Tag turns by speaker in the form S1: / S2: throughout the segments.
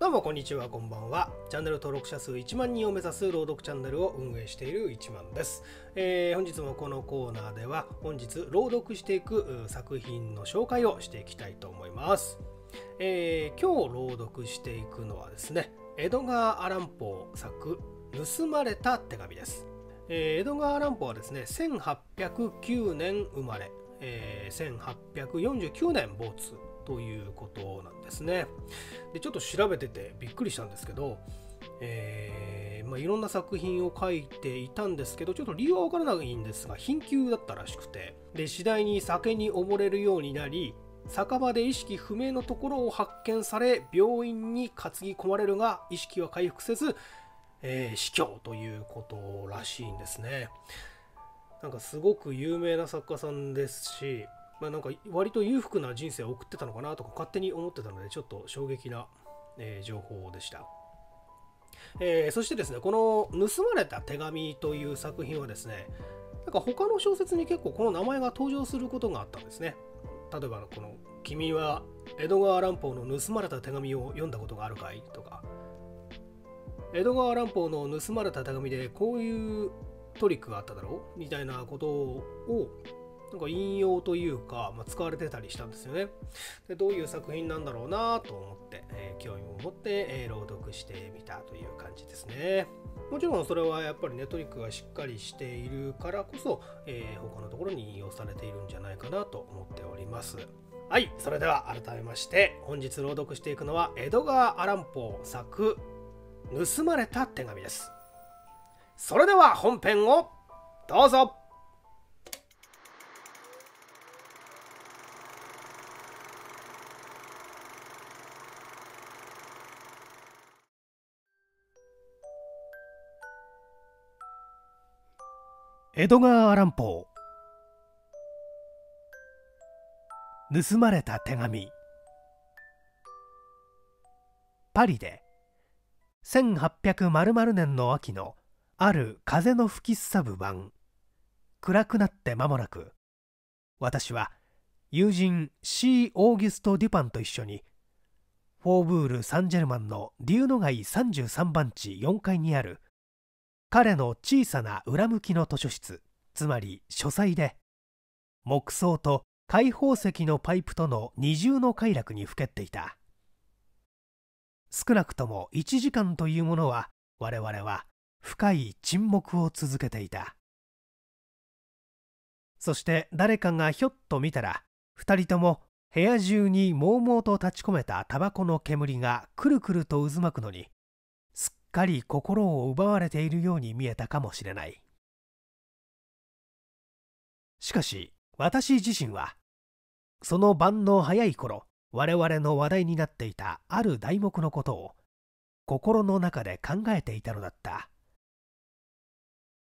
S1: どうもこんにちは、こんばんは。チャンネル登録者数1万人を目指す朗読チャンネルを運営している1万です。えー、本日もこのコーナーでは本日朗読していく作品の紹介をしていきたいと思います。えー、今日朗読していくのはですね、エドガー・アランポー作「盗まれた手紙」です。えー、エドガー・アランポーはですね、1809年生まれ、えー、1849年没ということなんですね。でちょっと調べててびっくりしたんですけど、えー、まあ、いろんな作品を書いていたんですけどちょっと理由は分からないんですが貧窮だったらしくてで次第に酒に溺れるようになり酒場で意識不明のところを発見され病院に担ぎ込まれるが意識は回復せず、えー、死去ということらしいんですね。なんかすごく有名な作家さんですしまあ、なんか割と裕福な人生を送ってたのかなとか勝手に思ってたのでちょっと衝撃な、えー、情報でした。えー、そしてですねこの「盗まれた手紙」という作品はですねなんか他の小説に結構この名前が登場することがあったんですね例えばこの「君は江戸川乱歩の盗まれた手紙を読んだことがあるかい?」とか「江戸川乱歩の盗まれた手紙でこういうトリックがあっただろ?」う?」みたいなことをなんか引用というか、まあ、使われてたりしたんですよね。でどういう作品なんだろうなと思って、えー、興味を持って、えー、朗読してみたという感じですね。もちろんそれはやっぱりネトリックがしっかりしているからこそ、えー、他のところに引用されているんじゃないかなと思っております。はい、それでは改めまして本日朗読していくのは江戸川アランポー作「盗まれた手紙」です。それでは本編をどうぞ江戸川乱歩盗まれた手紙パリで1800年の秋のある風の吹きすさぶ晩暗くなって間もなく私は友人 C・ オーギュスト・デュパンと一緒にフォーブール・サンジェルマンの竜の街33番地4階にある彼の小さな裏向きの図書室つまり書斎で木葬と開放石のパイプとの二重の快楽にふけっていた少なくとも1時間というものは我々は深い沈黙を続けていたそして誰かがひょっと見たら2人とも部屋中にもうもうと立ち込めたタバコの煙がくるくると渦巻くのにかり心を奪われているように見えたかもしれないしかし私自身はその晩の早い頃我々の話題になっていたある題目のことを心の中で考えていたのだった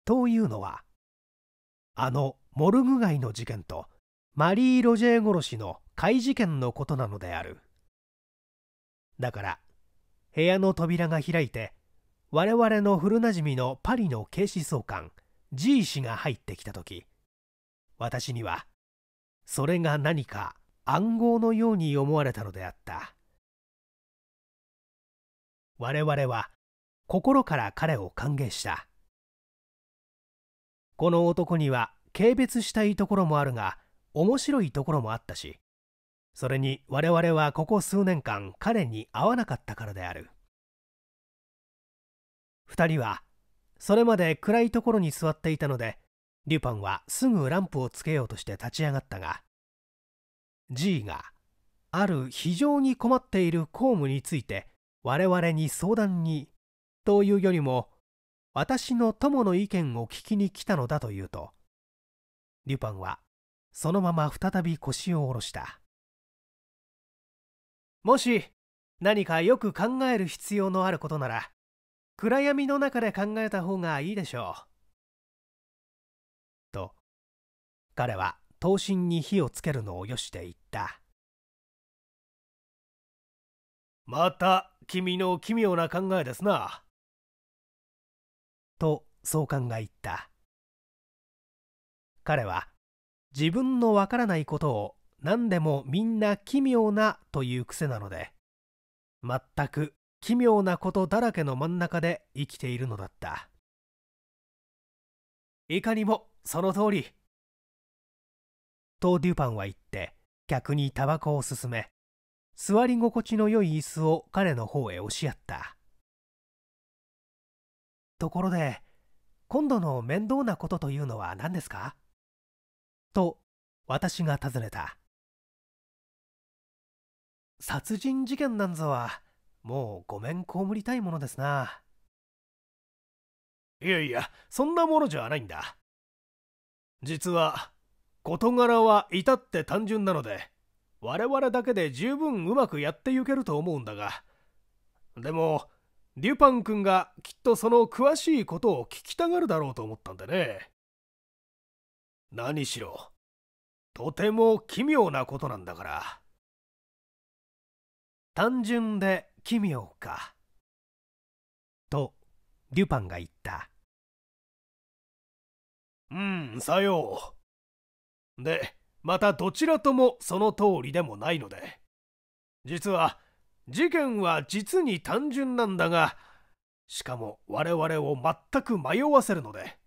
S1: というのはあのモルグ街の事件とマリー・ロジェー殺しの怪事件のことなのであるだから部屋の扉が開いて我々の古なじみのパリの警視総監 G 氏が入ってきた時私にはそれが何か暗号のように思われたのであった我々は心から彼を歓迎したこの男には軽蔑したいところもあるが面白いところもあったしそれに我々はここ数年間彼に会わなかったからである2人はそれまで暗いところに座っていたのでリュパンはすぐランプをつけようとして立ち上がったが G がある非常に困っている公務について我々に相談にというよりも私の友の意見を聞きに来たのだというとリュパンはそのまま再び腰を下ろしたもし何かよく考える必要のあることなら暗闇の中で考えた方がいいでしょう。と、彼は刀身に火をつけるのをよして言った。また君の奇妙な考えですな。と総監が言った。彼は自分のわからないことを何でもみんな奇妙なという癖なので全く奇妙なことだらけの真ん中で生きているのだったいかにもその通りとデュパンは言って客にタバコを勧め座り心地のよい椅子を彼の方へ押しやったところで今度の面倒なことというのは何ですかと私が尋ねた殺人事件なんぞはもうごめん被りたいものですな。いやいや、そんなものじゃないんだ。実は、事柄は至って単純なので、我々だけで十分うまくやっていけると思うんだが、でも、デュパン君がきっとその詳しいことを聞きたがるだろうと思ったんでね。何しろ、とても奇妙なことなんだから。単純で奇妙か。とデュパンが言った。うん、さよう。で、またどちらともその通りでもないので。実は、事件は実に単純なんだが、しかも我々を全く迷わせるので、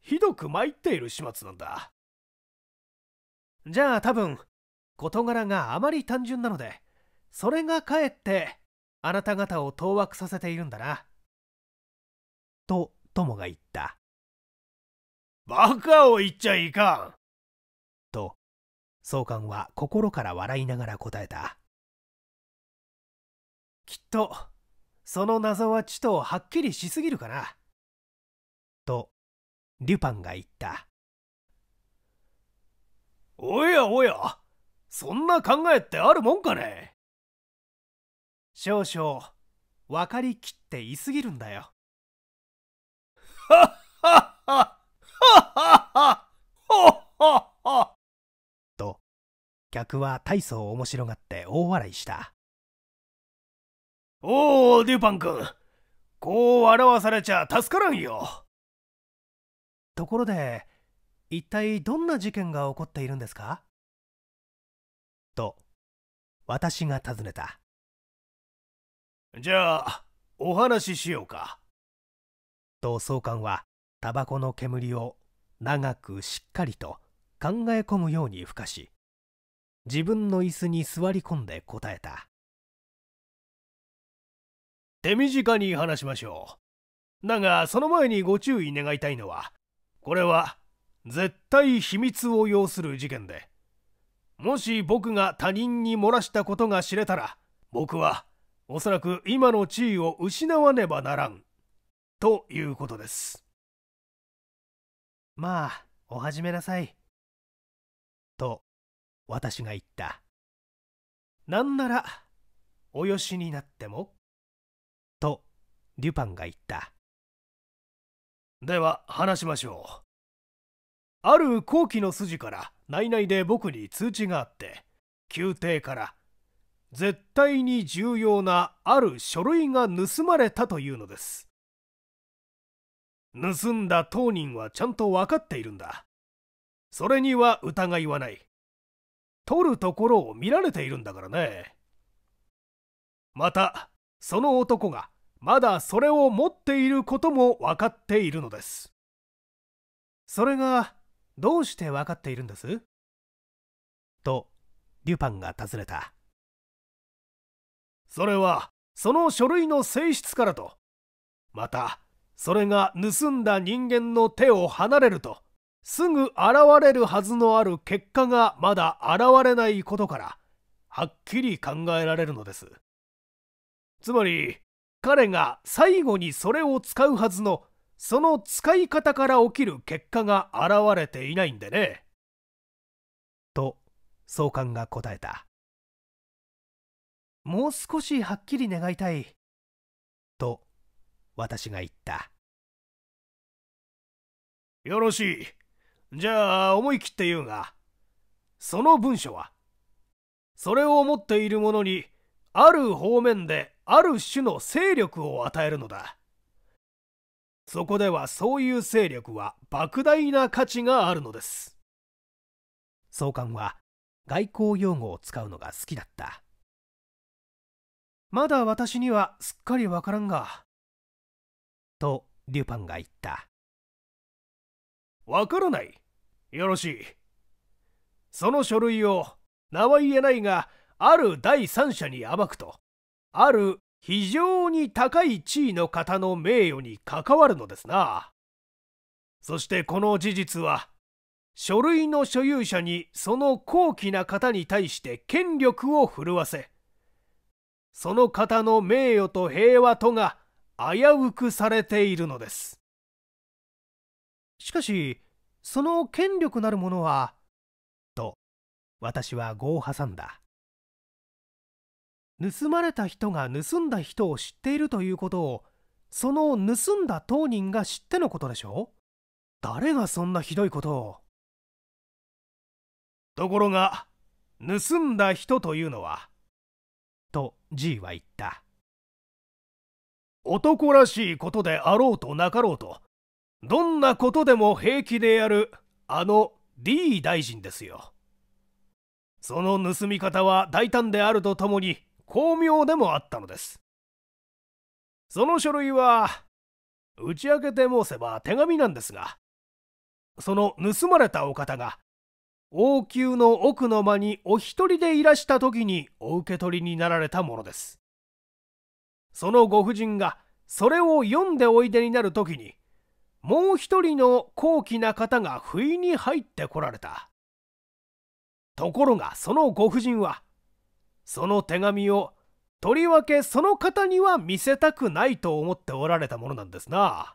S1: ひどく参っている始末なんだ。じゃあ多分、事柄があまり単純なので、それがかえって、あなた方を当惑させているんだな。と友が言った。バカを言っちゃいかんと総監は心から笑いながら答えた。きっとその謎はちとはっきりしすぎるかな。とリュパンが言った。おやおやそんな考えってあるもんかね少々分かりきっていすぎるんだよ。と客は大層面白がって大笑いした。おおデュパン君こう表されちゃ助からんよ。ところで一体どんな事件が起こっているんですかと私が尋ねた。じゃあお話ししようか。と総監はタバコの煙を長くしっかりと考え込むようにふかし自分の椅子に座り込んで答えた手短に話しましょうだがその前にご注意願いたいのはこれは絶対秘密を要する事件でもし僕が他人に漏らしたことが知れたら僕はおそらく今の地位を失わねばならんということですまあお始めなさいと私が言ったなんならおよしになってもとデュパンが言ったでは話しましょうある後期の筋から内々で僕に通知があって宮廷から絶対に重要なある書類が盗まれたというのです盗んだ当人はちゃんと分かっているんだそれには疑いはない取るところを見られているんだからねまたその男がまだそれを持っていることも分かっているのですそれがどうして分かっているんですとデュパンが尋ねたそれはその書類の性質からとまたそれが盗んだ人間の手を離れるとすぐ現れるはずのある結果がまだ現れないことからはっきり考えられるのですつまり彼が最後にそれを使うはずのその使い方から起きる結果が現れていないんでね。と総監が答えた。もう少しはっきり願いたい。と、私が言った。よろしい。じゃあ、思い切って言うが、その文書は、それを持っている者に、ある方面である種の勢力を与えるのだ。そこではそういう勢力は莫大な価値があるのです。総監は外交用語を使うのが好きだった。まだ私にはすっかりわからんが。と、デュパンが言った。わからない。よろしい。その書類を、名は言えないが、ある第三者に暴くと、ある非常に高い地位の方の名誉に関わるのですな。そしてこの事実は、書類の所有者にその高貴な方に対して権力を振るわせ、その方の名誉と平和とが危うくされているのです。しかし、その権力なるものは、と、私は語を挟んだ。盗まれた人が盗んだ人を知っているということを、その盗んだ当人が知ってのことでしょう誰がそんなひどいことを。ところが、盗んだ人というのは、と G は言った男らしいことであろうとなかろうとどんなことでも平気でやるあの D 大臣ですよその盗み方は大胆であるとともに巧妙でもあったのですその書類は打ち明けて申せば手紙なんですがその盗まれたお方が王宮の奥の間にお一人でいらした時にお受け取りになられたものです。そのご婦人がそれを読んでおいでになる時に、もう一人の高貴な方が不意に入ってこられた。ところがそのご婦人は、その手紙をとりわけその方には見せたくないと思っておられたものなんですな。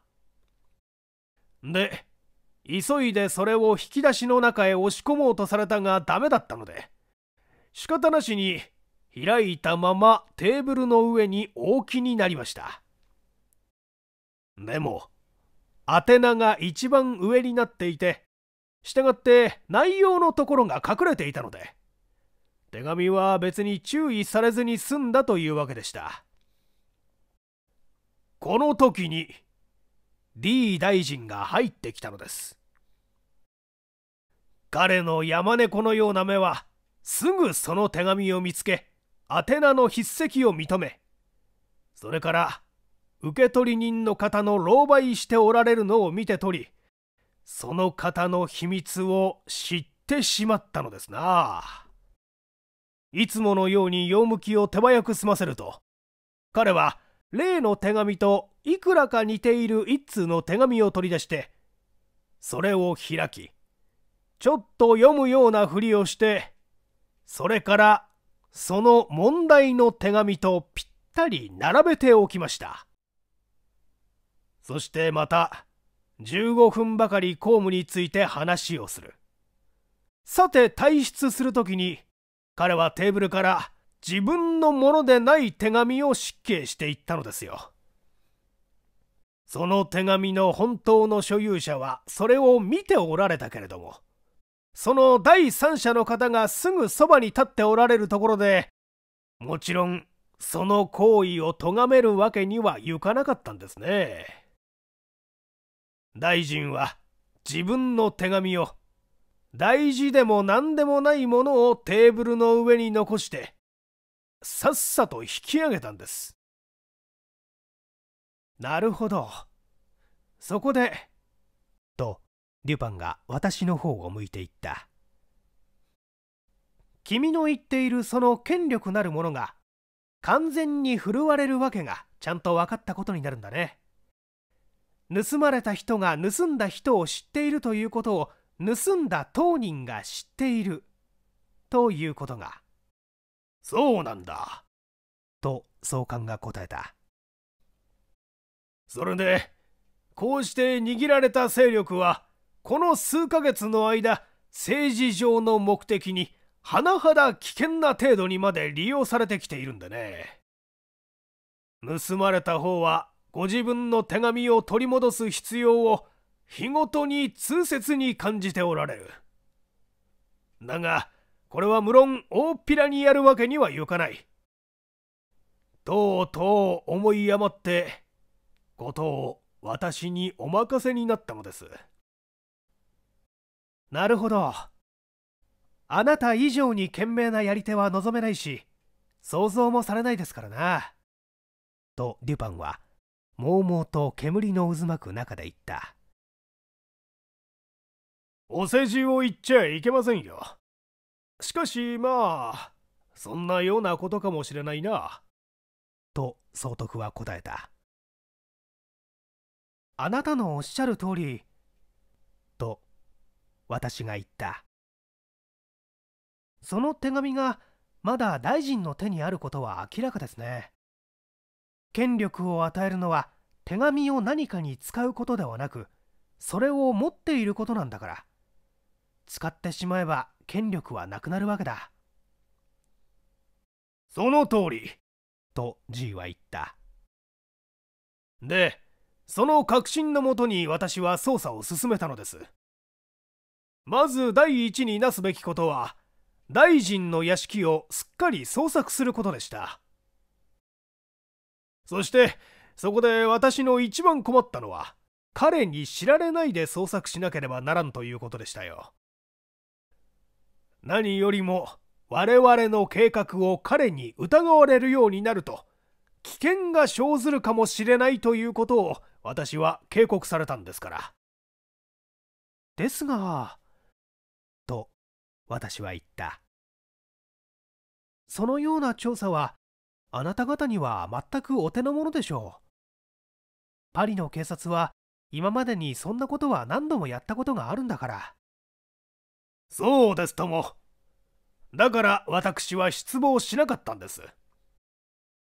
S1: で、急いでそれを引き出しの中へ押し込もうとされたがダメだったので仕方なしに開いたままテーブルの上に置きになりましたでも宛名が一番上になっていて従って内容のところが隠れていたので手紙は別に注意されずに済んだというわけでしたこの時に李大臣が入ってきたのです彼の山猫のような目はすぐその手紙を見つけ宛名の筆跡を認めそれから受取人の方の狼狽しておられるのを見て取りその方の秘密を知ってしまったのですないつものように用向きを手早く済ませると彼は例の手紙といくらか似ている一通の手紙を取り出してそれを開きちょっと読むようなふりをしてそれからその問題の手紙とぴったり並べておきましたそしてまた15分ばかり公務について話をするさて退出する時に彼はテーブルから自分のものでない手紙を失敬していったのですよその手紙の本当の所有者はそれを見ておられたけれどもその第三者の方がすぐそばに立っておられるところでもちろんその行為を咎めるわけにはいかなかったんですね大臣は自分の手紙を大事でも何でもないものをテーブルの上に残してさっさと引き上げたんですなるほどそこでとデュパンが私の方を向いていった君の言っているその権力なるものが完全に振るわれるわけがちゃんと分かったことになるんだね盗まれた人が盗んだ人を知っているということを盗んだ当人が知っているということがそうなんだと壮観が答えたそれでこうして握られた勢力はこの数ヶ月の間政治上の目的に甚だ危険な程度にまで利用されてきているんでね盗まれた方はご自分の手紙を取り戻す必要を日ごとに痛切に感じておられるだがこれは無論大っぴらにやるわけにはいかないとうとう思い余ってことを私にお任せになったのです。なるほど。あなた以上に賢明なやり手は望めないし、想像もされないですからな。とデュパンは、もうもうと煙の渦巻く中で言った。お世辞を言っちゃいけませんよ。しかしまあ、そんなようなことかもしれないな。と総督は答えた。あなたのおっしゃる通りと私が言ったその手紙がまだ大臣の手にあることは明らかですね権力を与えるのは手紙を何かに使うことではなくそれを持っていることなんだから使ってしまえば権力はなくなるわけだその通りと G は言ったでその確信のもとに私は捜査を進めたのですまず第一になすべきことは大臣の屋敷をすっかり捜索することでしたそしてそこで私の一番困ったのは彼に知られないで捜索しなければならんということでしたよ何よりも我々の計画を彼に疑われるようになると危険が生ずるかもしれないということを私は警告されたんですからですがと私は言ったそのような調査はあなた方には全くお手の物でしょうパリの警察は今までにそんなことは何度もやったことがあるんだからそうですともだから私は失望しなかったんです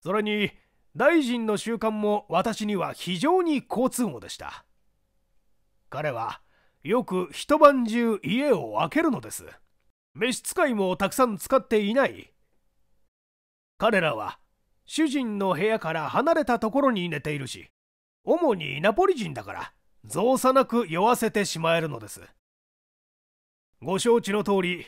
S1: それに大臣の習慣も私には非常に好都合でした彼はよく一晩中家を空けるのです召使いもたくさん使っていない彼らは主人の部屋から離れたところに寝ているし主にナポリ人だから造作なく酔わせてしまえるのですご承知の通り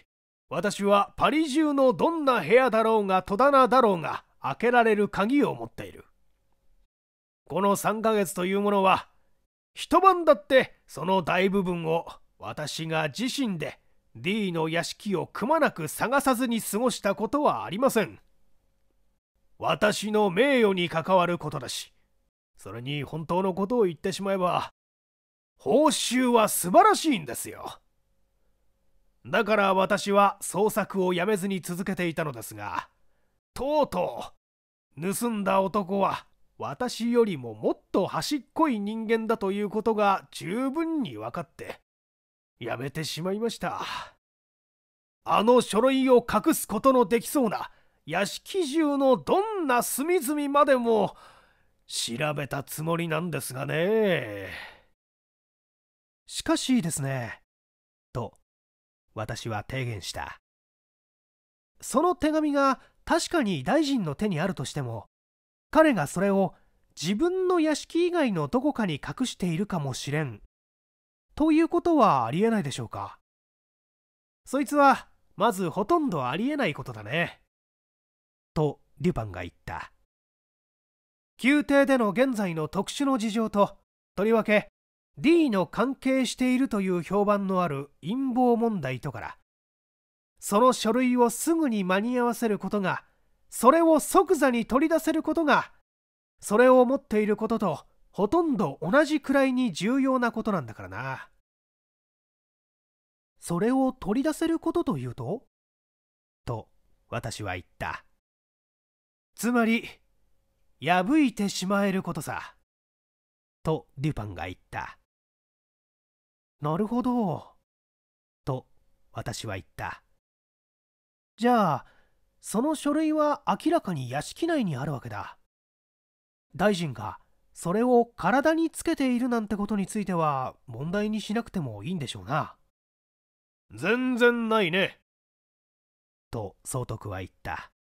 S1: 私はパリ中のどんな部屋だろうが戸棚だろうが開けられる鍵を持っているこの3ヶ月というものは一晩だってその大部分を私が自身で D の屋敷をくまなく探さずに過ごしたことはありません私の名誉に関わることだしそれに本当のことを言ってしまえば報酬は素晴らしいんですよだから私は創作をやめずに続けていたのですがとうとう盗んだ男は私よりももっと端っこい人間だということが十分に分かってやめてしまいましたあの書類を隠すことのできそうな屋敷中のどんな隅々までも調べたつもりなんですがねしかしですねと私は提言したその手紙が確かに大臣の手にあるとしても彼がそれを自分の屋敷以外のどこかに隠しているかもしれんということはありえないでしょうかそいつはまずほとんどありえないことだねとデュパンが言った宮廷での現在の特殊の事情ととりわけ D の関係しているという評判のある陰謀問題とからその書類をすぐに間に合わせることがそれを即座に取り出せることがそれを持っていることとほとんど同じくらいに重要なことなんだからなそれを取り出せることというとと私は言ったつまり破いてしまえることさとデュパンが言ったなるほどと私は言ったじゃあその書類は明らかに屋敷内にあるわけだ大臣がそれを体につけているなんてことについては問題にしなくてもいいんでしょうな全然ないねと総督は言った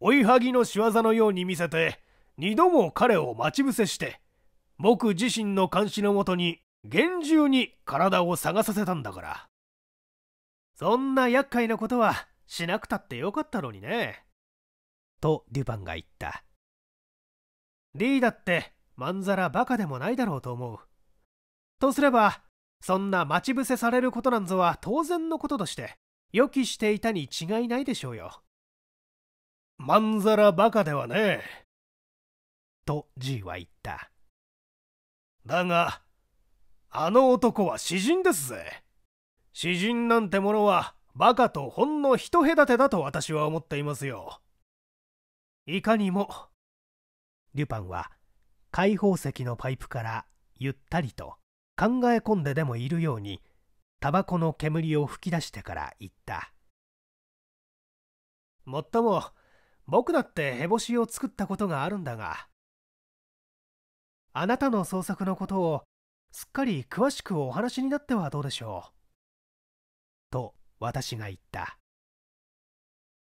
S1: 追いはぎの仕業のように見せて二度も彼を待ち伏せして僕自身の監視のもとに厳重に体を探させたんだからそんな厄介なことはしなくたってよかったのにね。とデュパンが言った。リーだってまんざらバカでもないだろうと思う。とすれば、そんな待ち伏せされることなんぞは当然のこととして、予期していたに違いないでしょうよ。まんざらバカではねえ。と G は言った。だが、あの男は詩人ですぜ。詩人なんてものはバカとほんの一隔てだと私は思っていますよいかにもリュパンは開放石のパイプからゆったりと考え込んででもいるようにタバコの煙を吹き出してから言ったもっとも僕だって烏帽子を作ったことがあるんだがあなたの創作のことをすっかり詳しくお話になってはどうでしょう私が言った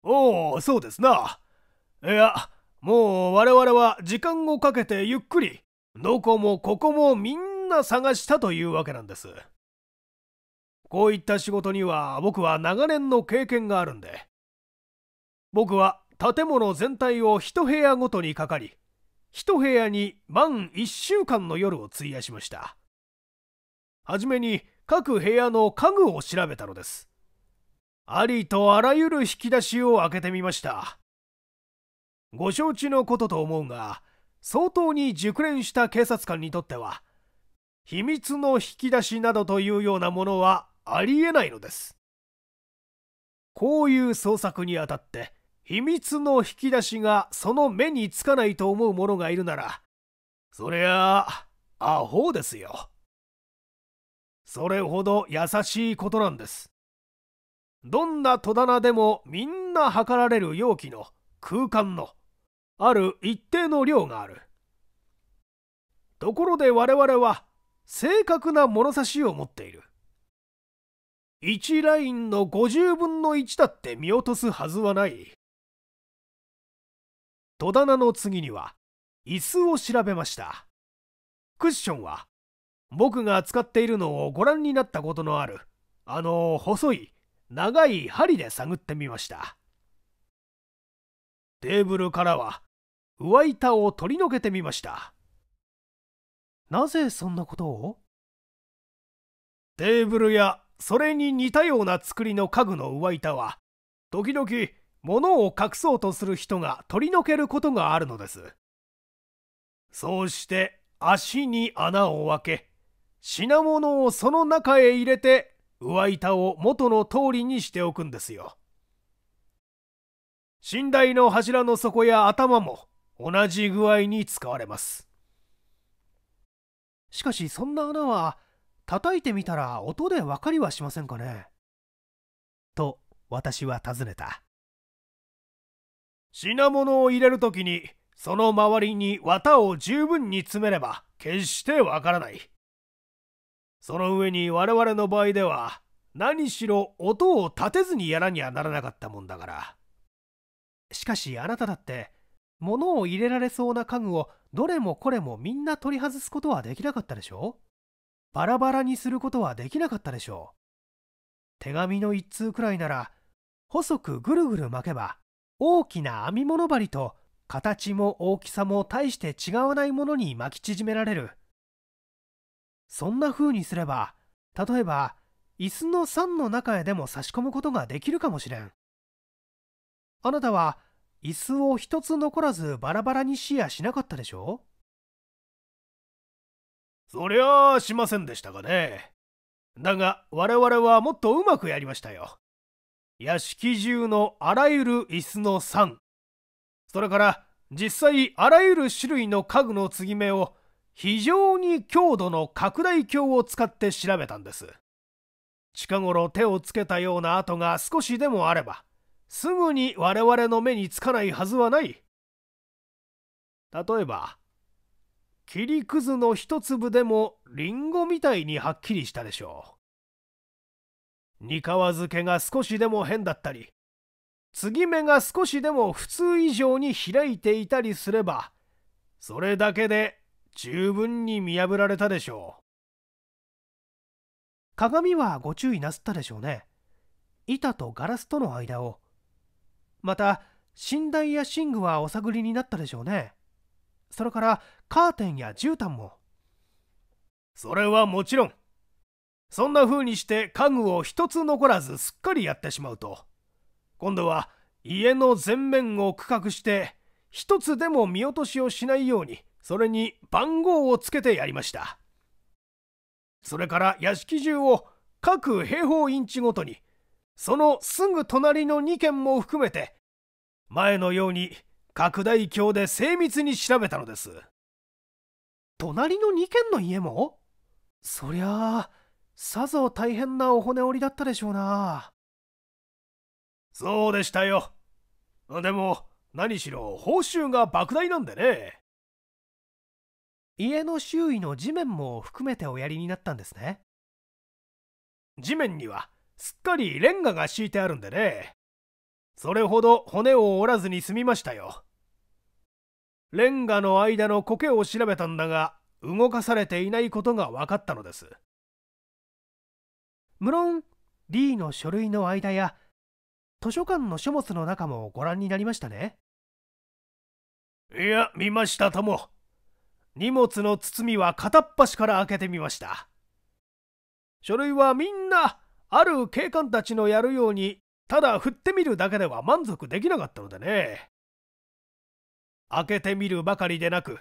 S1: おおそうですないやもう我々は時間をかけてゆっくりどこもここもみんな探したというわけなんですこういった仕事には僕は長年の経験があるんで僕は建物全体を一部屋ごとにかかり一部屋に満1週間の夜を費やしましたはじめに各部屋の家具を調べたのですありとあらゆる引き出しを開けてみました。ご承知のことと思うが、相当に熟練した警察官にとっては、秘密の引き出しなどというようなものはありえないのです。こういう捜索にあたって、秘密の引き出しがその目につかないと思う者がいるなら、そりゃあ、アホですよ。それほど優しいことなんです。どんな戸棚でもみんな測られる容器の空間のある一定の量があるところで我々は正確な物差しを持っている1ラインの50分の1だって見落とすはずはない戸棚の次には椅子を調べましたクッションは僕が使っているのをご覧になったことのあるあの細い長い針で探ってみましたテーブルからは上板を取り除けてみましたなぜそんなことをテーブルやそれに似たような作りの家具の上板は時々物を隠そうとする人が取り除けることがあるのですそうして足に穴を開け品物をその中へ入れて上板を元の通りにしておくんですよ寝台の柱の底や頭も同じ具合に使われますしかしそんな穴は叩いてみたら音で分かりはしませんかねと私は尋ねた品物を入れるときにその周りに綿を十分に詰めれば決してわからないその上に我々の場合では何しろ音を立てずにやらにはならなかったもんだからしかしあなただって物を入れられそうな家具をどれもこれもみんな取り外すことはできなかったでしょバラバラにすることはできなかったでしょう手紙の一通くらいなら細くぐるぐる巻けば大きな編み物針と形も大きさも大して違わないものに巻き縮められるそんな風にすれば、例えば、椅子の3の中へでも差し込むことができるかもしれん。あなたは、椅子を一つ残らずバラバラにシェアしなかったでしょそりゃあしませんでしたがね。だが、我々はもっとうまくやりましたよ。屋敷中のあらゆる椅子の3それから実際あらゆる種類の家具の継ぎ目を非常に強度の拡大鏡を使って調べたんです近頃手をつけたような跡が少しでもあればすぐに我々の目につかないはずはない例えば切りくずの一粒でもリンゴみたいにはっきりしたでしょうかわ漬けが少しでも変だったり継ぎ目が少しでも普通以上に開いていたりすればそれだけで十分に見破られたでしょう鏡はご注意なすったでしょうね板とガラスとの間をまた寝台や寝具はお探りになったでしょうねそれからカーテンや絨毯もそれはもちろんそんな風にして家具を一つ残らずすっかりやってしまうと今度は家の全面を区画して一つでも見落としをしないようにそれに番号をつけてやりましたそれから屋敷中を各平方インチごとにそのすぐ隣の2軒も含めて前のように拡大鏡で精密に調べたのです隣の2軒の家もそりゃあさぞ大変なお骨折りだったでしょうなそうでしたよでも何しろ報酬が莫大なんでね家の周囲の地面も含めておやりになったんですね地面にはすっかりレンガが敷いてあるんでねそれほど骨を折らずに済みましたよレンガの間の苔を調べたんだが動かされていないことが分かったのです無論 D の書類の間や図書館の書物の中もご覧になりましたねいや見ましたとも荷物の包みは片っ端から開けてみました書類はみんなある警官たちのやるようにただ振ってみるだけでは満足できなかったのでね開けてみるばかりでなく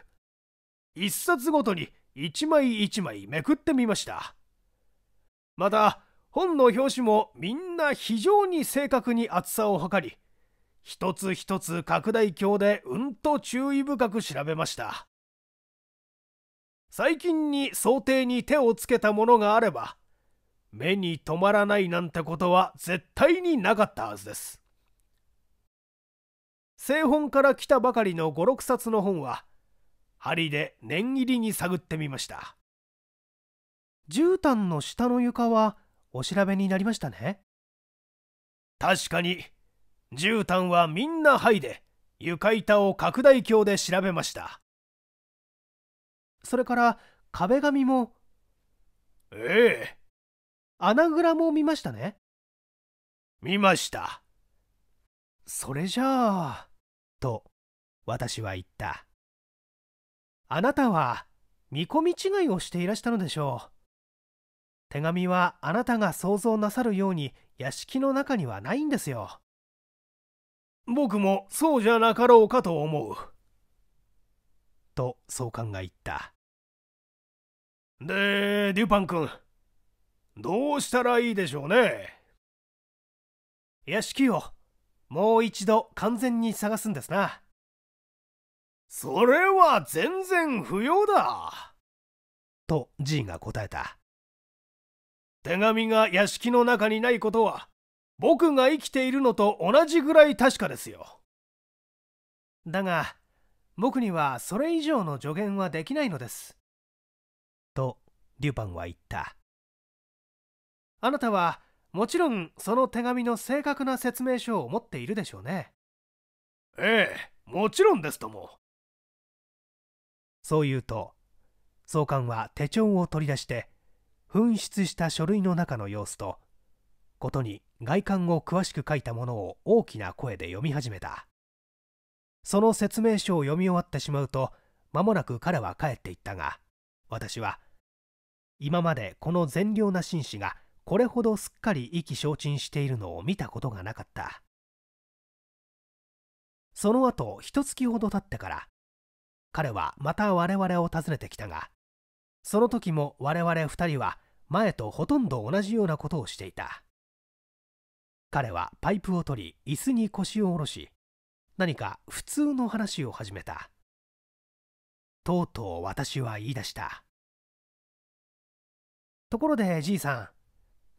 S1: 一冊ごとに一枚一枚めくってみましたまた本の表紙もみんな非常に正確に厚さを測り一つ一つ拡大鏡でうんと注意深く調べました最近に想定に手をつけたものがあれば目に留まらないなんてことは絶対になかったはずです製本から来たばかりの56冊の本は針で念入りに探ってみました絨毯の下の床はお調べになりましたね確かに絨毯はみんな灰で床板を拡大鏡で調べましたそれから壁紙もええ穴蔵も見ましたね見ましたそれじゃあと私は言ったあなたは見込み違いをしていらしたのでしょう手紙はあなたが想像なさるように屋敷の中にはないんですよ僕もそうじゃなかろうかと思うと総監が言ったでデュパン君どうしたらいいでしょうね屋敷をもう一度完全に探すんですなそれは全然不要だと G が答えた手紙が屋敷の中にないことは僕が生きているのと同じぐらい確かですよだが僕にはそれ以上の助言はできないのですとデュパンは言ったあなたはもちろんその手紙の正確な説明書を持っているでしょうねええもちろんですともそう言うと総監は手帳を取り出して紛失した書類の中の様子とことに外観を詳しく書いたものを大きな声で読み始めたその説明書を読み終わってしまうと間もなく彼は帰っていったが私は今までこの善良な紳士がこれほどすっかり意気消沈しているのを見たことがなかったその後一月ほど経ってから彼はまた我々を訪ねてきたがその時も我々2人は前とほとんど同じようなことをしていた彼はパイプを取り椅子に腰を下ろし何か普通の話を始めたとうとう私は言い出したところでじいさん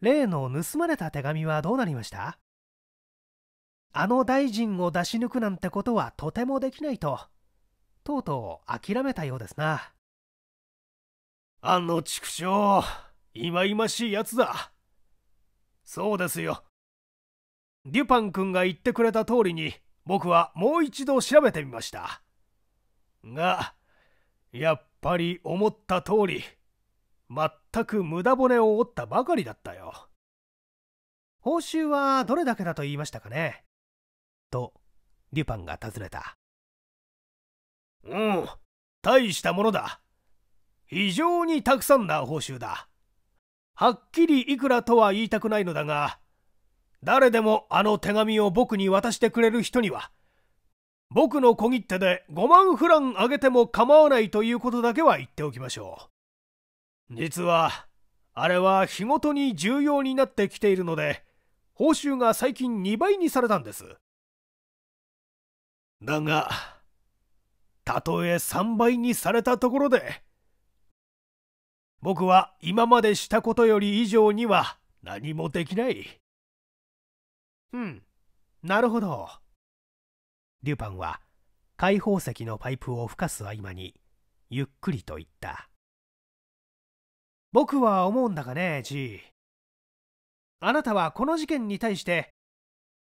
S1: 例の盗まれた手紙はどうなりましたあの大臣を出し抜くなんてことはとてもできないととうとう諦めたようですなあの畜生いまいましいやつだそうですよデュパン君が言ってくれた通りに僕はもう一度調べてみましたがやっぱり思った通り全く無駄骨を折ったばかりだったよ報酬はどれだけだと言いましたかねとデュパンが尋ねたうん大したものだ非常にたくさんな報酬だはっきりいくらとは言いたくないのだが誰でもあの手紙を僕に渡してくれる人には、僕の小切手で5万フランあげても構わないということだけは言っておきましょう。実は、あれは日ごとに重要になってきているので、報酬が最近2倍にされたんです。だが、たとえ3倍にされたところで、僕は今までしたことより以上には何もできない。うんなるほどリュパンは解放石のパイプをふかす合間にゆっくりと言った僕は思うんだがね G あなたはこの事件に対して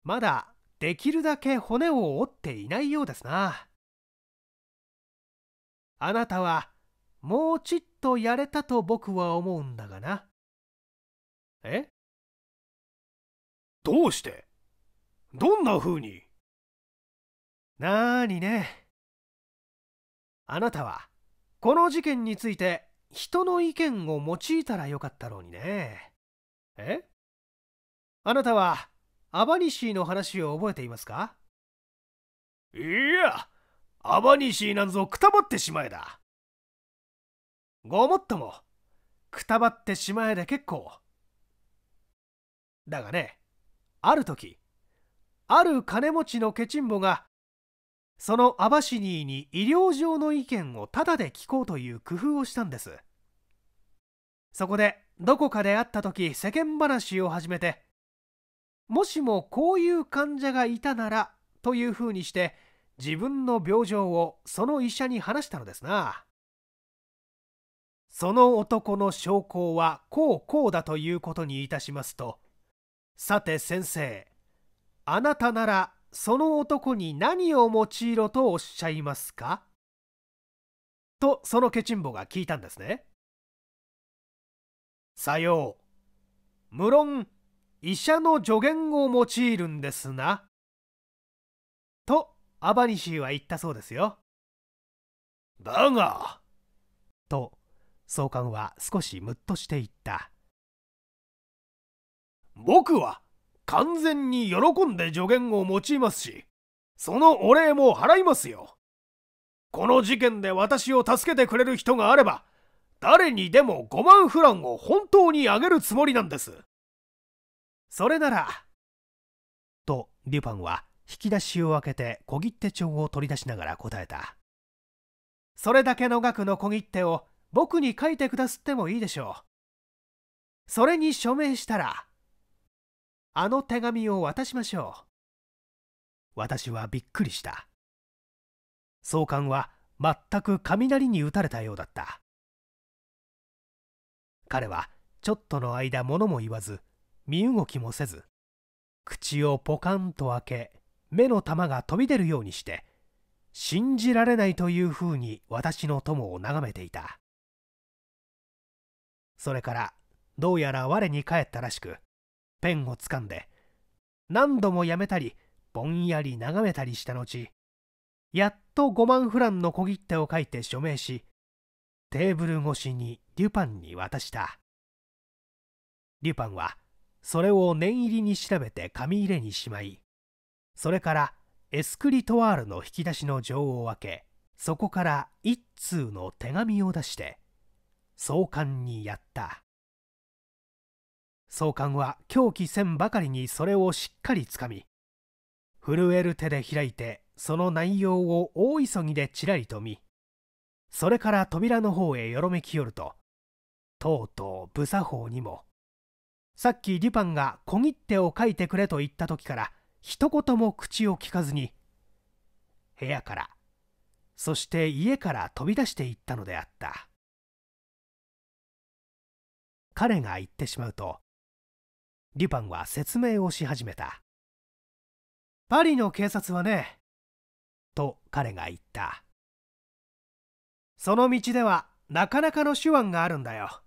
S1: まだできるだけ骨を折っていないようですなあなたはもうちっとやれたと僕は思うんだがなえどうしてどんな風になーにね。あなたは、この事件について、人の意見を用いたらよかったろうにね。えあなたは、アバニシーの話を覚えていますかいや、アバニシーなんぞくたばってしまえだ。ごもっとも、くたばってしまえで結構。だがね、ある時、ある金持ちのケチンボがそのアバシニーに医療上の意見をタダで聞こうという工夫をしたんですそこでどこかで会った時世間話を始めてもしもこういう患者がいたならというふうにして自分の病状をその医者に話したのですなその男の証拠はこうこうだということにいたしますとさて先生あなたならその男に何を用いろとおっしゃいますかとそのケチンボが聞いたんですね。さよう。無論、医者の助言を用いるんですな。と、アバニシーは言ったそうですよ。だが、と、総監は少しムッとして言った。僕は、完全に喜んで助言を用いますし、そのお礼も払いますよ。この事件で私を助けてくれる人があれば、誰にでも5万フランを本当にあげるつもりなんです。それなら。と、デュパンは引き出しを開けて小切手帳を取り出しながら答えた。それだけの額の小切手を僕に書いてくだすってもいいでしょう。それに署名したら、あの手紙を渡しましょう。私はびっくりした。総監は全く雷に打たれたようだった。彼はちょっとの間物も言わず、身動きもせず、口をポカンと開け、目の玉が飛び出るようにして、信じられないというふうに私の友を眺めていた。それから、どうやら我に返ったらしく、ペンをつかんで何度もやめたりぼんやり眺めたりした後やっと5万フランの小切手を書いて署名しテーブル越しにデュパンに渡したデュパンはそれを念入りに調べて紙入れにしまいそれからエスクリトワールの引き出しの錠を開けそこから一通の手紙を出して総還にやった総監は狂気せんばかりにそれをしっかりつかみ震える手で開いてその内容を大急ぎでちらりと見それから扉の方へよろめきよるととうとう無作法にもさっきデュパンが小切手を書いてくれと言った時から一言も口をきかずに部屋からそして家から飛び出していったのであった彼が言ってしまうとリュパンは説明をし始めたパリの警察はねと彼が言ったその道ではなかなかの手腕があるんだよ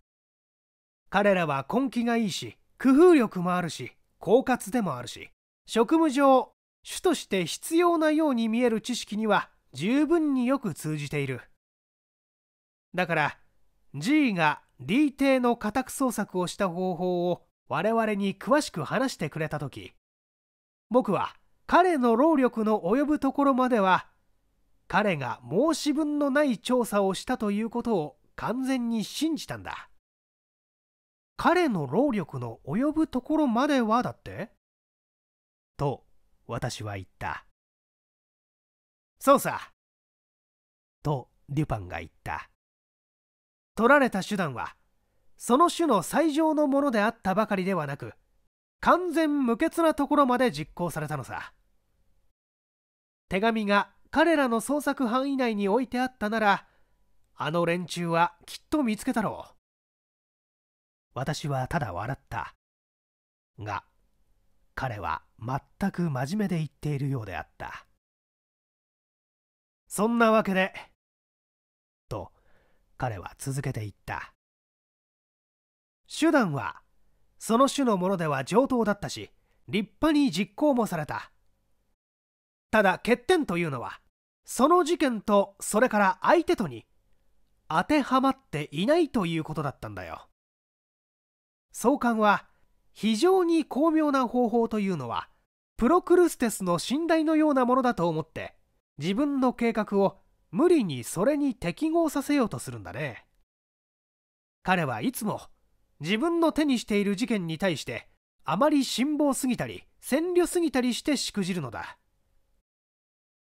S1: 彼らは根気がいいし工夫力もあるし狡猾でもあるし職務上主として必要なように見える知識には十分によく通じているだから G が D 邸の家宅捜索をした方法を我々に詳しく話してくれた時僕は彼の労力の及ぶところまでは彼が申し分のない調査をしたということを完全に信じたんだ彼の労力の及ぶところまではだってと私は言ったそうさとデュパンが言った取られた手段はその種の最上のものであったばかりではなく完全無欠なところまで実行されたのさ手紙が彼らの捜索範囲内に置いてあったならあの連中はきっと見つけたろう私はただ笑ったが彼は全く真面目で言っているようであったそんなわけでと彼は続けていった手段はその種のものでは上等だったし立派に実行もされたただ欠点というのはその事件とそれから相手とに当てはまっていないということだったんだよ創刊は非常に巧妙な方法というのはプロクルステスの信頼のようなものだと思って自分の計画を無理にそれに適合させようとするんだね彼はいつも自分の手にしている事件に対してあまり辛抱すぎたり占領すぎたりしてしくじるのだ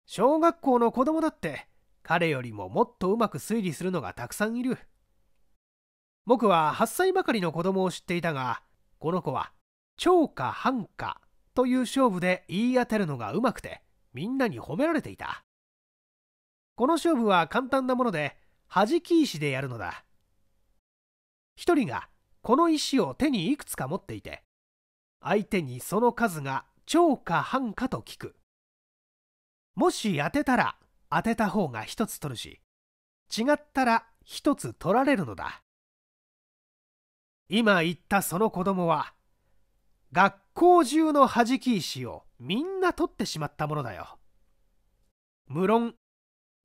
S1: 小学校の子供だって彼よりももっとうまく推理するのがたくさんいる僕は8歳ばかりの子供を知っていたがこの子は超か半かという勝負で言い当てるのがうまくてみんなに褒められていたこの勝負は簡単なもので弾き石でやるのだ一人がこの石を手にいくつか持っていて相手にその数が長か半かと聞くもし当てたら当てた方が1つ取るし違ったら1つ取られるのだ今言ったその子供は学校中の弾き石をみんな取ってしまったものだよ無論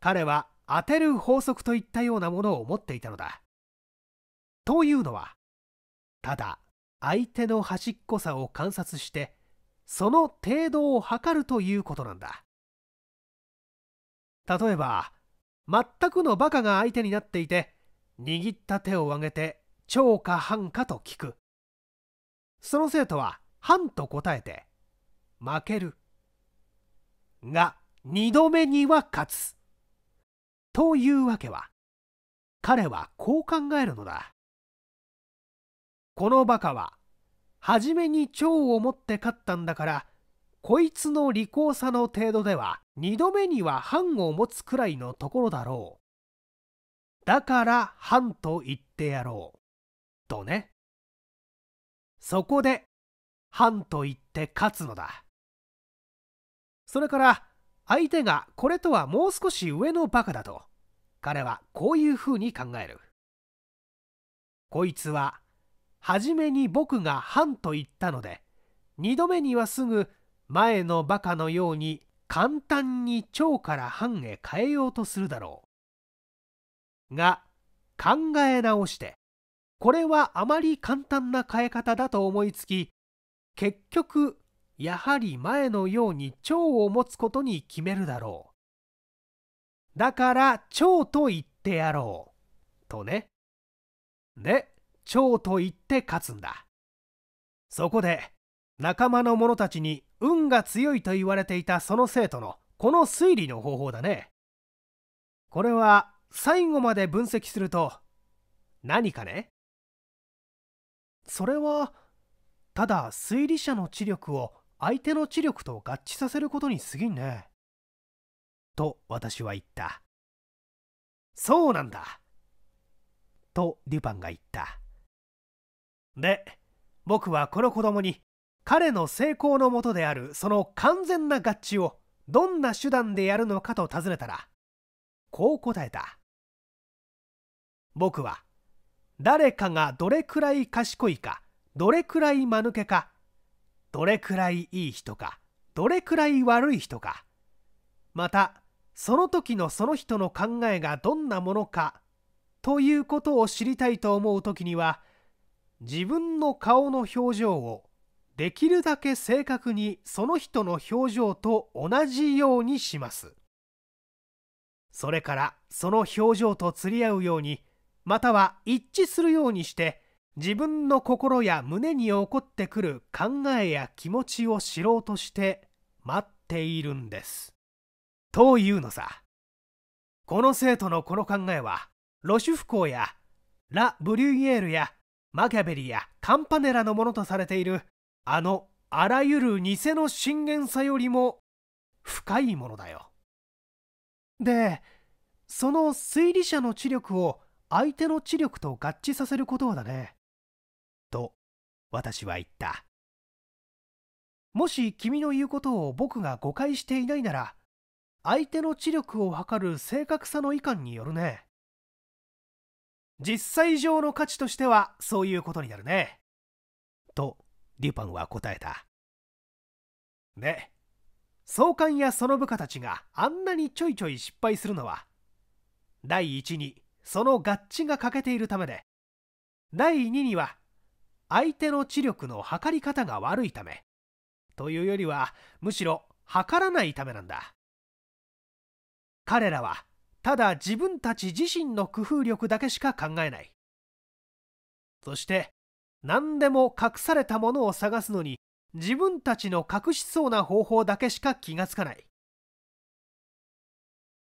S1: 彼は当てる法則といったようなものを持っていたのだというのはただ相手の端っこさを観察してその程度を測るということなんだ例えば全くのバカが相手になっていて握った手を挙げて超か半かと聞くその生徒は半と答えて負けるが2度目には勝つというわけは彼はこう考えるのだこのバカは、初めに蝶を持って勝ったんだから、こいつの利口さの程度では、二度目には藩を持つくらいのところだろう。だから藩と言ってやろう。とね。そこで、藩と言って勝つのだ。それから、相手がこれとはもう少し上のバカだと、彼はこういうふうに考える。こいつは初めに僕が半と言ったので2度目にはすぐ前のバカのように簡単に蝶」から半へ変えようとするだろう。が考え直してこれはあまり簡単な変え方だと思いつき結局やはり前のように蝶を持つことに決めるだろう。だから蝶と言ってやろう。とね。で、長と言って勝つんだそこで仲間の者たちに運が強いと言われていたその生徒のこの推理の方法だねこれは最後まで分析すると何かねそれはただ推理者の知力を相手の知力と合致させることに過ぎんねと私は言ったそうなんだとデュパンが言ったで僕はこの子供に彼の成功のもとであるその完全な合致をどんな手段でやるのかと尋ねたらこう答えた僕は誰かがどれくらい賢いかどれくらい間抜けかどれくらいいい人かどれくらい悪い人かまたその時のその人の考えがどんなものかということを知りたいと思う時には自分の顔の表情をできるだけ正確にその人の表情と同じようにしますそれからその表情と釣り合うようにまたは一致するようにして自分の心や胸に起こってくる考えや気持ちを知ろうとして待っているんですというのさこの生徒のこの考えはロシュフコーやラ・ブリュイエールやマキャベリやカンパネラのものとされているあのあらゆる偽の真剣さよりも深いものだよ。でその推理者の知力を相手の知力と合致させることだね。と私は言った。もし君の言うことを僕が誤解していないなら相手の知力を測る正確さの遺憾によるね。実際上の価値としてはそういうことになるね。と、デュパンは答えた。ね。総監やその部下たちがあんなにちょいちょい失敗するのは、第一にその合致が欠けているためで、第二には相手の知力の測り方が悪いため、というよりはむしろ測らないためなんだ。彼らはただ自分たち自身の工夫力だけしか考えないそして何でも隠されたものを探すのに自分たちの隠しそうな方法だけしか気がつかない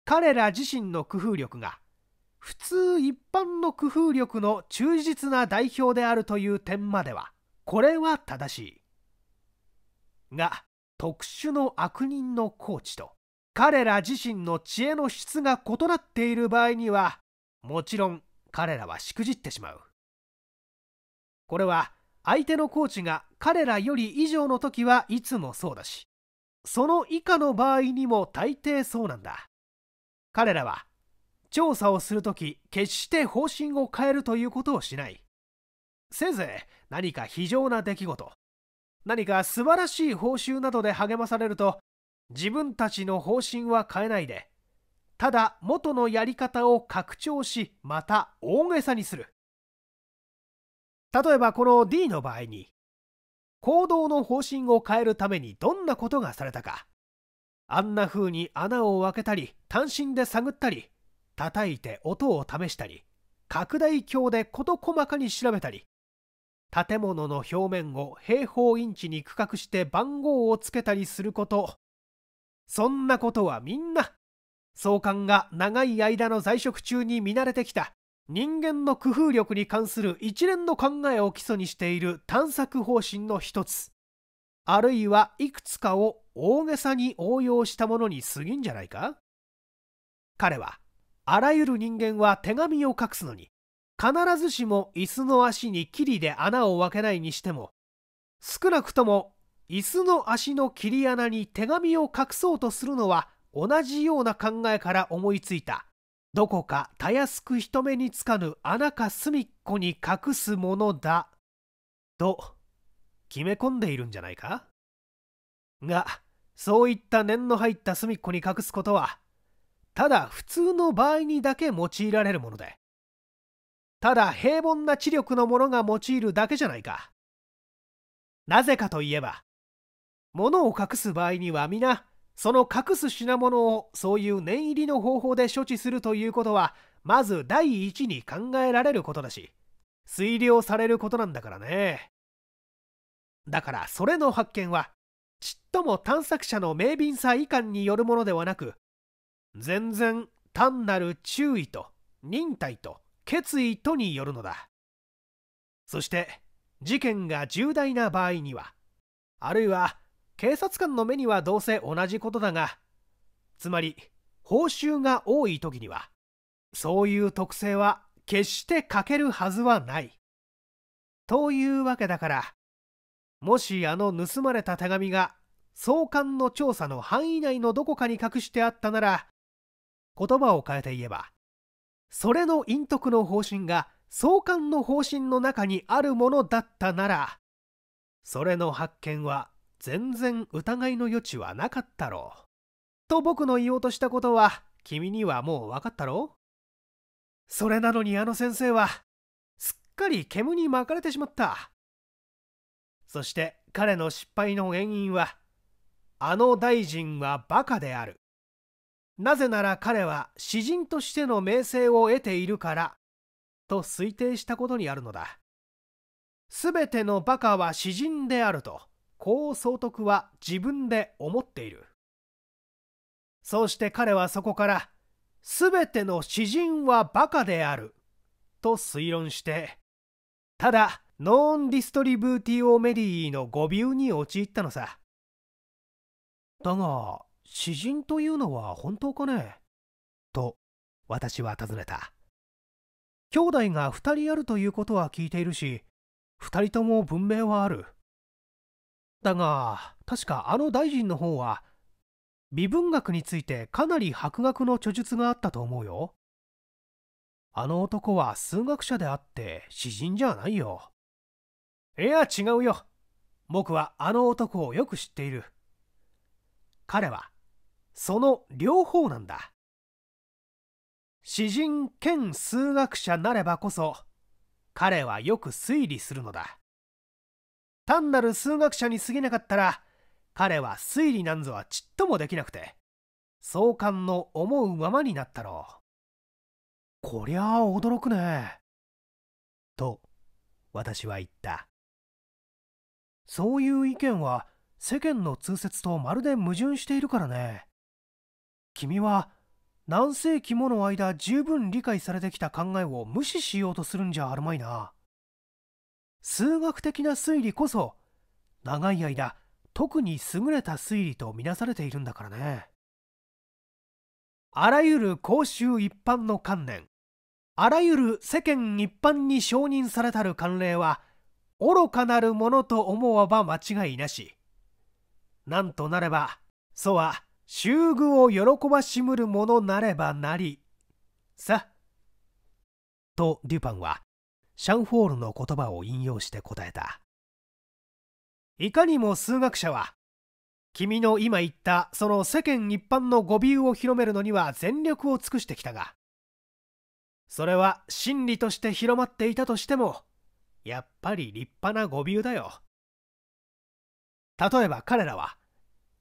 S1: 彼ら自身の工夫力が普通一般の工夫力の忠実な代表であるという点まではこれは正しいが特殊の悪人のコーチと彼ら自身の知恵の質が異なっている場合にはもちろん彼らはしくじってしまうこれは相手のコーチが彼らより以上の時はいつもそうだしその以下の場合にも大抵そうなんだ彼らは調査をする時決して方針を変えるということをしないせいぜい何か非常な出来事何か素晴らしい報酬などで励まされると自分たちの方針は変えないでただ元のやり方を拡張しまた大げさにする例えばこの D の場合に行動の方針を変えるためにどんなことがされたかあんな風に穴を開けたり単身で探ったり叩いて音を試したり拡大鏡で事細かに調べたり建物の表面を平方インチに区画して番号をつけたりすることそんなことはみんな総監が長い間の在職中に見慣れてきた人間の工夫力に関する一連の考えを基礎にしている探索方針の一つあるいはいくつかを大げさに応用したものに過ぎんじゃないか彼はあらゆる人間は手紙を隠すのに必ずしも椅子の足にキリで穴を開けないにしても少なくとも椅子の足の切り穴に手紙を隠そうとするのは同じような考えから思いついたどこかたやすく人目につかぬ穴か隅っこに隠すものだと決め込んでいるんじゃないかがそういった念の入った隅っこに隠すことはただ普通の場合にだけ用いられるものでただ平凡な知力のものが用いるだけじゃないかなぜかといえば物を隠す場合には皆その隠す品物をそういう念入りの方法で処置するということはまず第一に考えられることだし推量されることなんだからねだからそれの発見はちっとも探索者の明敏さ遺憾によるものではなく全然単なる注意と忍耐と決意とによるのだそして事件が重大な場合にはあるいは警察官の目にはどうせ同じことだがつまり報酬が多い時にはそういう特性は決して欠けるはずはない。というわけだからもしあの盗まれた手紙が総監の調査の範囲内のどこかに隠してあったなら言葉を変えて言えばそれの陰徳の方針が総監の方針の中にあるものだったならそれの発見は全然疑いの余地はなかったろう。と僕の言おうとしたことは君にはもう分かったろうそれなのにあの先生はすっかり煙に巻かれてしまった。そして彼の失敗の原因はあの大臣はバカである。なぜなら彼は詩人としての名声を得ているからと推定したことにあるのだ。すべてのバカは詩人であると。法総督は自分で思っているそうして彼はそこから「すべての詩人はバカである」と推論してただノーンディストリブーティオメディの誤謬に陥ったのさだが詩人というのは本当かねと私は尋ねた兄弟が2人あるということは聞いているし2人とも文明はあるだが、確かあの大臣の方は、微文学についてかなり博学の著述があったと思うよ。あの男は数学者であって詩人じゃないよ。いや、違うよ。僕はあの男をよく知っている。彼は、その両方なんだ。詩人兼数学者なればこそ、彼はよく推理するのだ。単なる数学者に過ぎなかったら彼は推理なんぞはちっともできなくて創刊の思うままになったろうこりゃあ驚くねと私は言ったそういう意見は世間の通説とまるで矛盾しているからね君は何世紀もの間十分理解されてきた考えを無視しようとするんじゃあるまいな数学的な推理こそ長い間特に優れた推理と見なされているんだからねあらゆる公衆一般の観念あらゆる世間一般に承認されたる慣例は愚かなるものと思わば間違いなしなんとなれば祖は衆具を喜ばしむるものなればなりさとデュパンはシャンフォールの言葉を引用して答えたいかにも数学者は君の今言ったその世間一般の語尾を広めるのには全力を尽くしてきたがそれは真理として広まっていたとしてもやっぱり立派な誤尾だよ例えば彼らは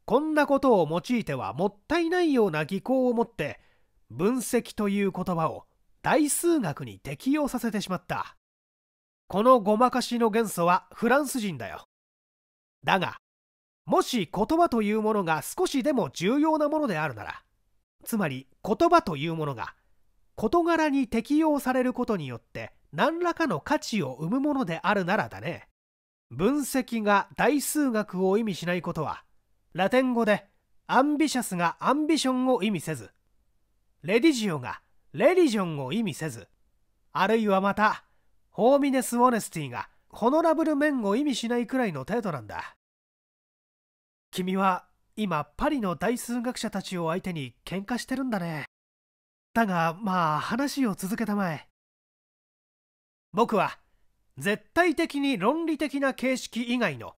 S1: こんなことを用いてはもったいないような技巧を持って分析という言葉を大数学に適用させてしまったこのごまかしの元素はフランス人だよだがもし言葉というものが少しでも重要なものであるならつまり言葉というものが事柄に適用されることによって何らかの価値を生むものであるならだね分析が大数学を意味しないことはラテン語でアンビシャスがアンビションを意味せずレディジオがレリジョンを意味せずあるいはまたホーミネス・オネスティがホノラブル面を意味しないくらいの程度なんだ君は今パリの大数学者たちを相手に喧嘩してるんだねだがまあ話を続けたまえ僕は絶対的に論理的な形式以外の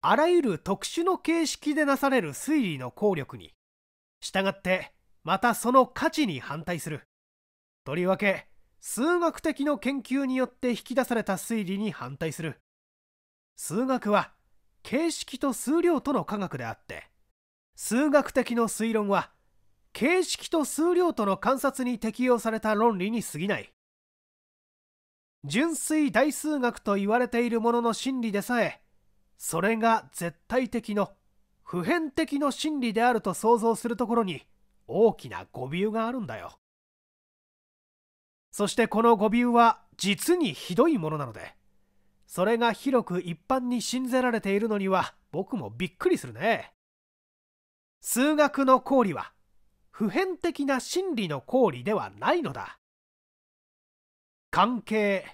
S1: あらゆる特殊の形式でなされる推理の効力に従ってまたその価値に反対するとりわけ数学的の研究によって引き出された推理に反対する数学は形式と数量との科学であって数学的の推論は形式と数量との観察に適用された論理に過ぎない純粋大数学と言われているものの真理でさえそれが絶対的の普遍的の真理であると想像するところに大きな誤謬があるんだよ。そしてこの誤謬は実にひどいものなのでそれが広く一般に信ぜられているのには僕もびっくりするね数学の公理は普遍的な真理の公理ではないのだ関係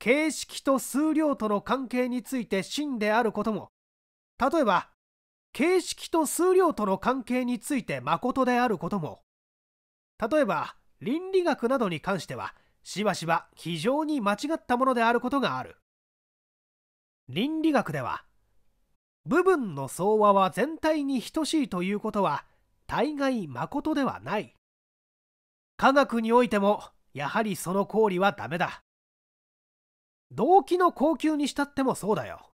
S1: 形式と数量との関係について真であることも例えば形式と数量との関係について誠であることも例えば倫理学などに関してはしばしば非常に間違ったものであることがある倫理学では部分の相和は全体に等しいということは大概誠ではない科学においてもやはりその行為はダメだ動機の高級にしたってもそうだよ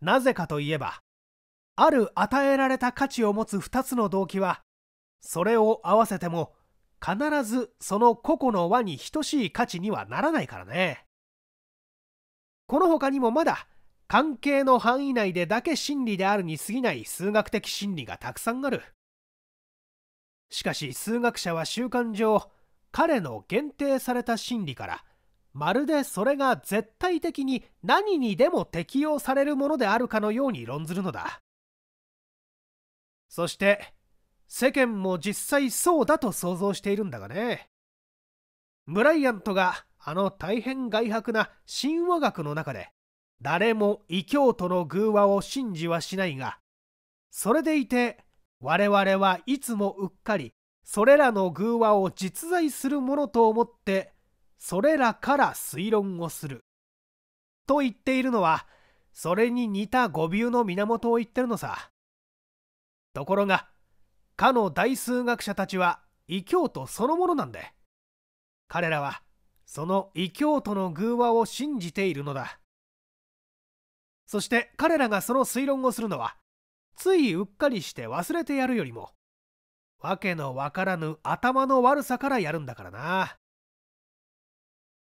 S1: なぜかといえばある与えられた価値を持つ2つの動機はそれを合わせても必ずその個々の輪に等しい価値にはならないからね。この他にもまだ関係の範囲内でだけ真理であるに過ぎない数学的真理がたくさんある。しかし数学者は習慣上彼の限定された真理からまるでそれが絶対的に何にでも適用されるものであるかのように論ずるのだ。そして世間も実際そうだと想像しているんだがねブライアントがあの大変外迫な神話学の中で誰も異教徒の偶話を信じはしないがそれでいて我々はいつもうっかりそれらの偶話を実在するものと思ってそれらから推論をすると言っているのはそれに似た語尾の源を言ってるのさところがかの大数学者たちは異教徒そのものなんで彼らはその異教徒の偶話を信じているのだそして彼らがその推論をするのはついうっかりして忘れてやるよりも訳のわからぬ頭の悪さからやるんだからな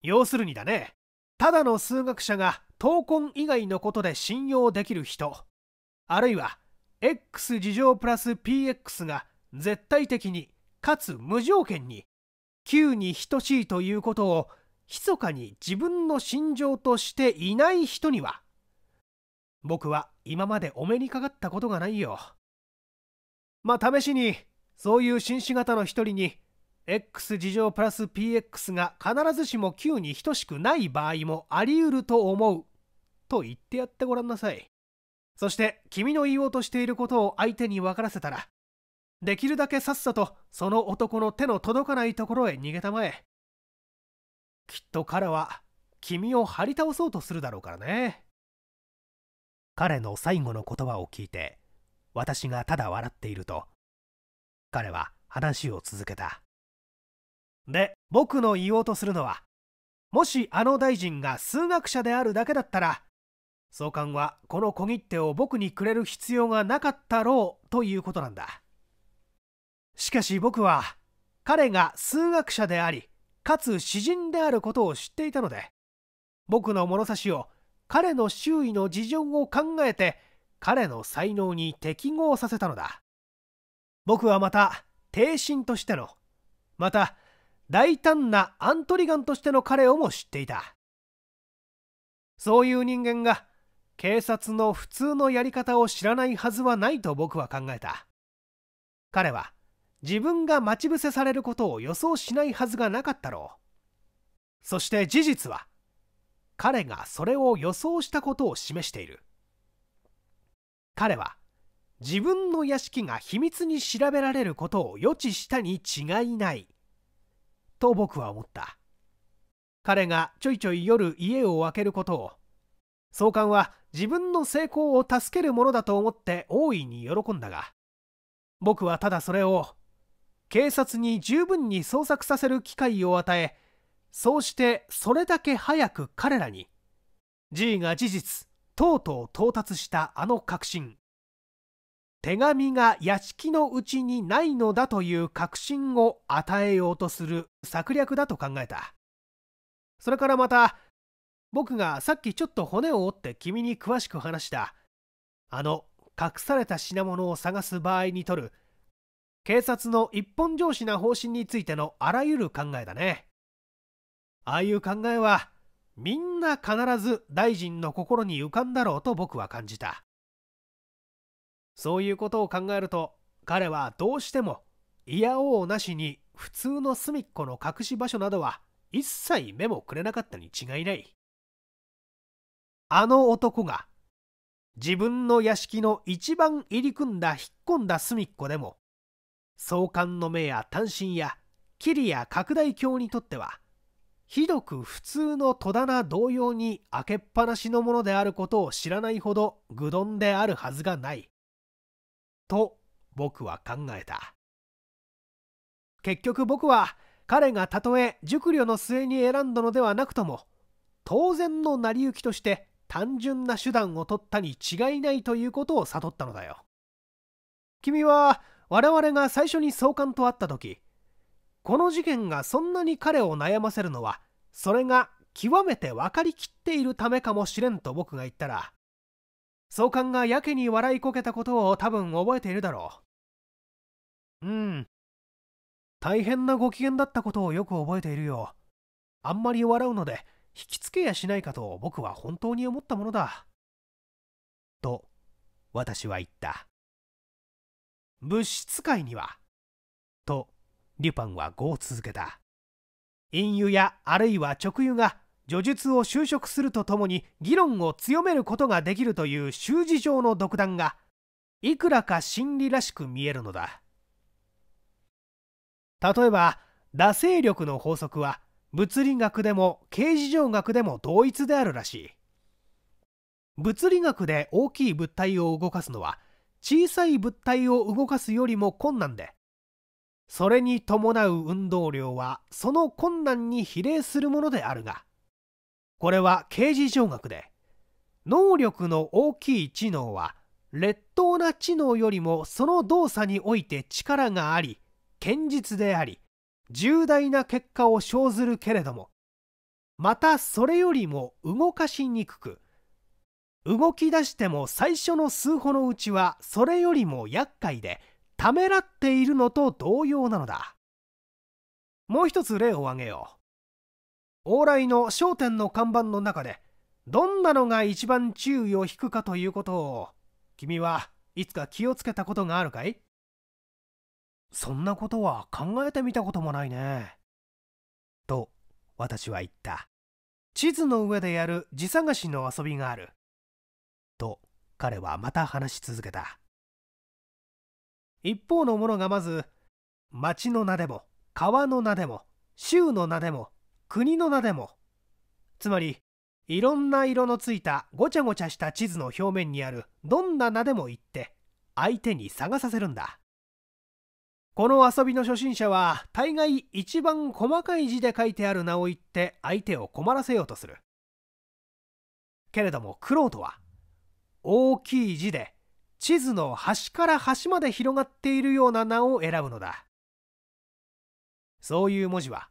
S1: 要するにだねただの数学者が闘魂以外のことで信用できる人あるいは x 事乗プラス px が絶対的にかつ無条件に q に等しいということを密かに自分の心情としていない人には僕は今までお目にかかったことがないよまあ試しにそういう紳士型の一人に x 事乗プラス px が必ずしも q に等しくない場合もありうると思うと言ってやってごらんなさいそして君の言おうとしていることを相手に分からせたらできるだけさっさとその男の手の届かないところへ逃げたまえきっと彼は君を張り倒そうとするだろうからね彼の最後の言葉を聞いて私がただ笑っていると彼は話を続けたで僕の言おうとするのはもしあの大臣が数学者であるだけだったら総監はこの小切手を僕にくれる必要がなかったろうということなんだしかし僕は彼が数学者でありかつ詩人であることを知っていたので僕の物差しを彼の周囲の事情を考えて彼の才能に適合させたのだ僕はまた帝心としてのまた大胆なアントリガンとしての彼をも知っていたそういう人間が警察の普通のやり方を知らないはずはないと僕は考えた彼は自分が待ち伏せされることを予想しないはずがなかったろうそして事実は彼がそれを予想したことを示している彼は自分の屋敷が秘密に調べられることを予知したに違いないと僕は思った彼がちょいちょい夜家を空けることを総監は自分の成功を助けるものだと思って大いに喜んだが僕はただそれを警察に十分に捜索させる機会を与えそうしてそれだけ早く彼らに G が事実とうとう到達したあの確信手紙が屋敷のうちにないのだという確信を与えようとする策略だと考えたそれからまた僕がさっきちょっと骨を折って君に詳しく話したあの隠された品物を探す場合にとる警察の一本上司な方針についてのあらゆる考えだねああいう考えはみんな必ず大臣の心に浮かんだろうと僕は感じたそういうことを考えると彼はどうしてもいやおうなしに普通の隅っこの隠し場所などは一切目もくれなかったに違いないあの男が自分の屋敷の一番入り組んだ引っ込んだ隅っこでも創刊の目や単身や霧や拡大鏡にとってはひどく普通の戸棚同様に開けっぱなしのものであることを知らないほど愚鈍であるはずがないと僕は考えた結局僕は彼がたとえ熟慮の末に選んだのではなくとも当然の成り行きとして単純な手段を取ったに違いないということを悟ったのだよ。君は我々が最初に総監と会った時この事件がそんなに彼を悩ませるのはそれが極めて分かりきっているためかもしれんと僕が言ったら総監がやけに笑いこけたことを多分覚えているだろううん大変なご機嫌だったことをよく覚えているよあんまり笑うので引きつけやしないかと僕は本当に思ったものだ。と、私は言った。物質界には、と、リュパンは語を続けた。陰油やあるいは直油が叙述を修飾するとともに議論を強めることができるという習字上の独断がいくらか真理らしく見えるのだ例えば惰性力の法則は物理学でも形事情学でも同一であるらしい物理学で大きい物体を動かすのは小さい物体を動かすよりも困難でそれに伴う運動量はその困難に比例するものであるがこれは形事上学で能力の大きい知能は劣等な知能よりもその動作において力があり堅実であり重大な結果を生ずるけれどもまたそれよりも動かしにくく動き出しても最初の数歩のうちはそれよりも厄介でためらっているのと同様なのだもう一つ例を挙げよう往来の商店の看板の中でどんなのが一番注意を引くかということを君はいつか気をつけたことがあるかいそんなことは考えてみたこともないね。と私は言った。地図の上でやる地探しの遊びがある。と彼はまた話し続けた。一方の者がまず町の名でも川の名でも州の名でも国の名でもつまりいろんな色のついたごちゃごちゃした地図の表面にあるどんな名でも言って相手に探させるんだ。この遊びの初心者は大概一番細かい字で書いてある名を言って相手を困らせようとするけれども玄人は大きい字で地図の端から端まで広がっているような名を選ぶのだそういう文字は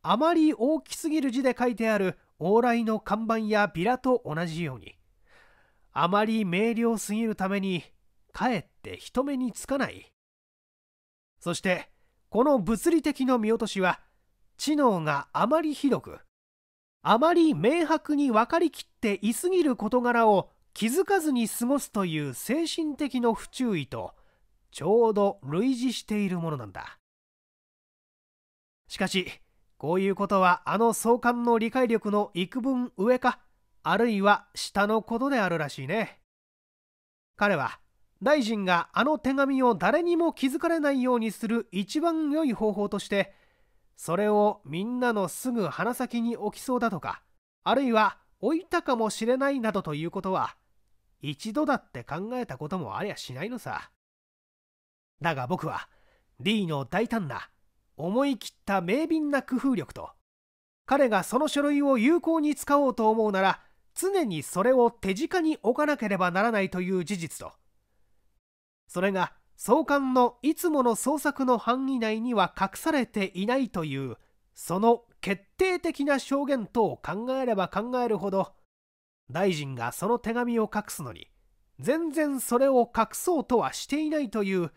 S1: あまり大きすぎる字で書いてある往来の看板やビラと同じようにあまり明瞭すぎるためにかえって人目につかないそしてこの物理的の見落としは知能があまりひどくあまり明白に分かりきっていすぎる事柄を気づかずに過ごすという精神的の不注意とちょうど類似しているものなんだしかしこういうことはあの相関の理解力の幾分上かあるいは下のことであるらしいね彼は大臣があの手紙を誰にも気づかれないようにする一番良い方法としてそれをみんなのすぐ鼻先に置きそうだとかあるいは置いたかもしれないなどということは一度だって考えたこともありゃしないのさだが僕は D の大胆な思い切った明敏な工夫力と彼がその書類を有効に使おうと思うなら常にそれを手近に置かなければならないという事実とそれが総監のいつもの捜索の範囲内には隠されていないというその決定的な証言等を考えれば考えるほど大臣がその手紙を隠すのに全然それを隠そうとはしていないという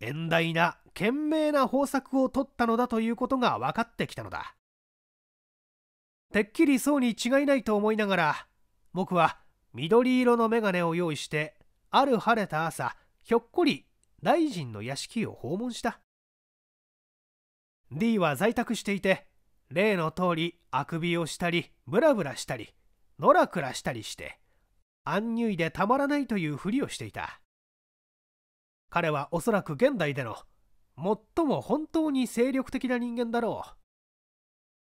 S1: 遠大な賢明な方策を取ったのだということが分かってきたのだてっきりそうに違いないと思いながら僕は緑色の眼鏡を用意してある晴れた朝ひょっこり大臣の屋敷を訪問した D は在宅していて例の通りあくびをしたりブラブラしたりのらくらしたりして安入でたまらないというふりをしていた彼はおそらく現代での最も本当に精力的な人間だろ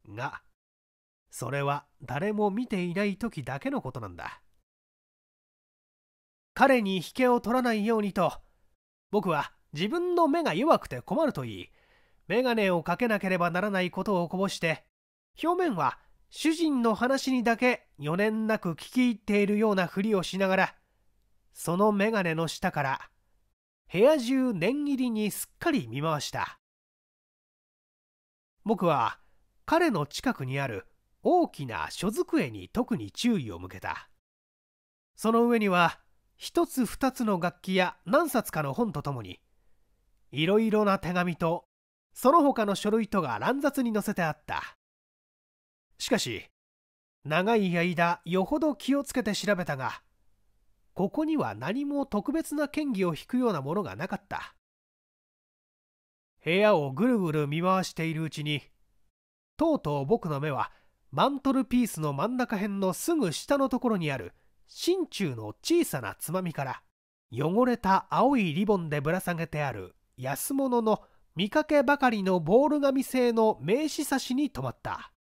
S1: うがそれは誰も見ていない時だけのことなんだ彼に引けを取らないようにと僕は自分の目が弱くて困ると言い眼鏡をかけなければならないことをこぼして表面は主人の話にだけ余念なく聞き入っているようなふりをしながらその眼鏡の下から部屋中念入りにすっかり見回した僕は彼の近くにある大きな書机に特に注意を向けたその上には一つ二つの楽器や何冊かの本とともにいろいろな手紙とその他の書類とが乱雑に載せてあったしかし長い間よほど気をつけて調べたがここには何も特別な嫌疑を引くようなものがなかった部屋をぐるぐる見回しているうちにとうとう僕の目はマントルピースの真ん中辺のすぐ下のところにある心中の小さなつまみから汚れた青いリボンでぶら下げてある安物の見かけばかりのボール紙製の名刺差しに止まった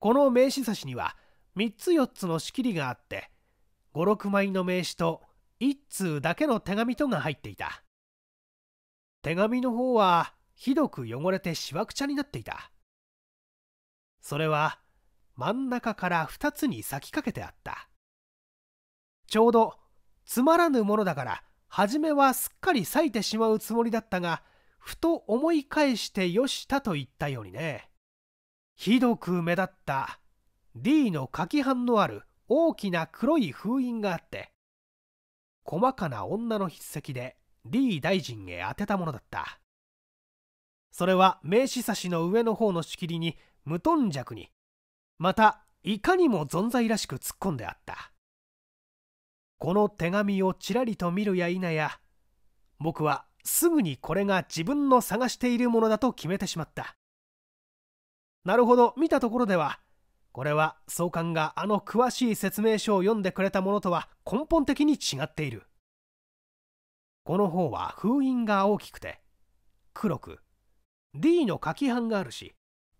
S1: この名刺差しには3つ4つの仕切りがあって56枚の名刺と1通だけの手紙とが入っていた手紙の方はひどく汚れてしわくちゃになっていたそれは真ん中から2つに先かけてあったちょうどつまらぬものだから初めはすっかり裂いてしまうつもりだったがふと思い返してよしたと言ったようにねひどく目立った D の書きのある大きな黒い封印があって細かな女の筆跡で D 大臣へ宛てたものだったそれは名刺差しの上の方の仕切りに無頓着にまたいかにも存在らしく突っ込んであったこの手紙をちらりと見るや否や僕はすぐにこれが自分の探しているものだと決めてしまったなるほど見たところではこれは総監があの詳しい説明書を読んでくれたものとは根本的に違っているこの方は封印が大きくて黒く D の書き版があるし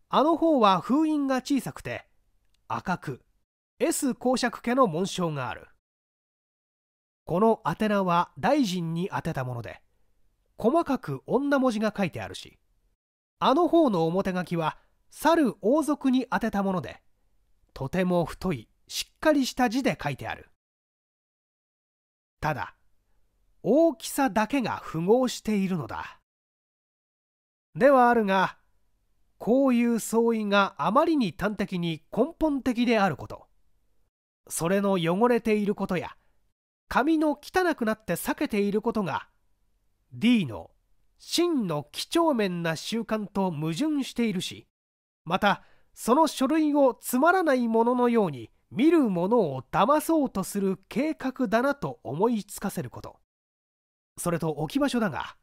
S1: あの方は封印が小さくて赤く S 公爵家の紋章があるこの宛名は大臣に宛てたもので細かく女文字が書いてあるしあの方の表書きは猿王族に宛てたものでとても太いしっかりした字で書いてあるただ大きさだけが符合しているのだではあるがこういう相違があまりに端的に根本的であることそれの汚れていることや髪の汚くなって裂けていることが D の真の几帳面な習慣と矛盾しているしまたその書類をつまらないもののように見るものを騙そうとする計画だなと思いつかせることそれと置き場所だが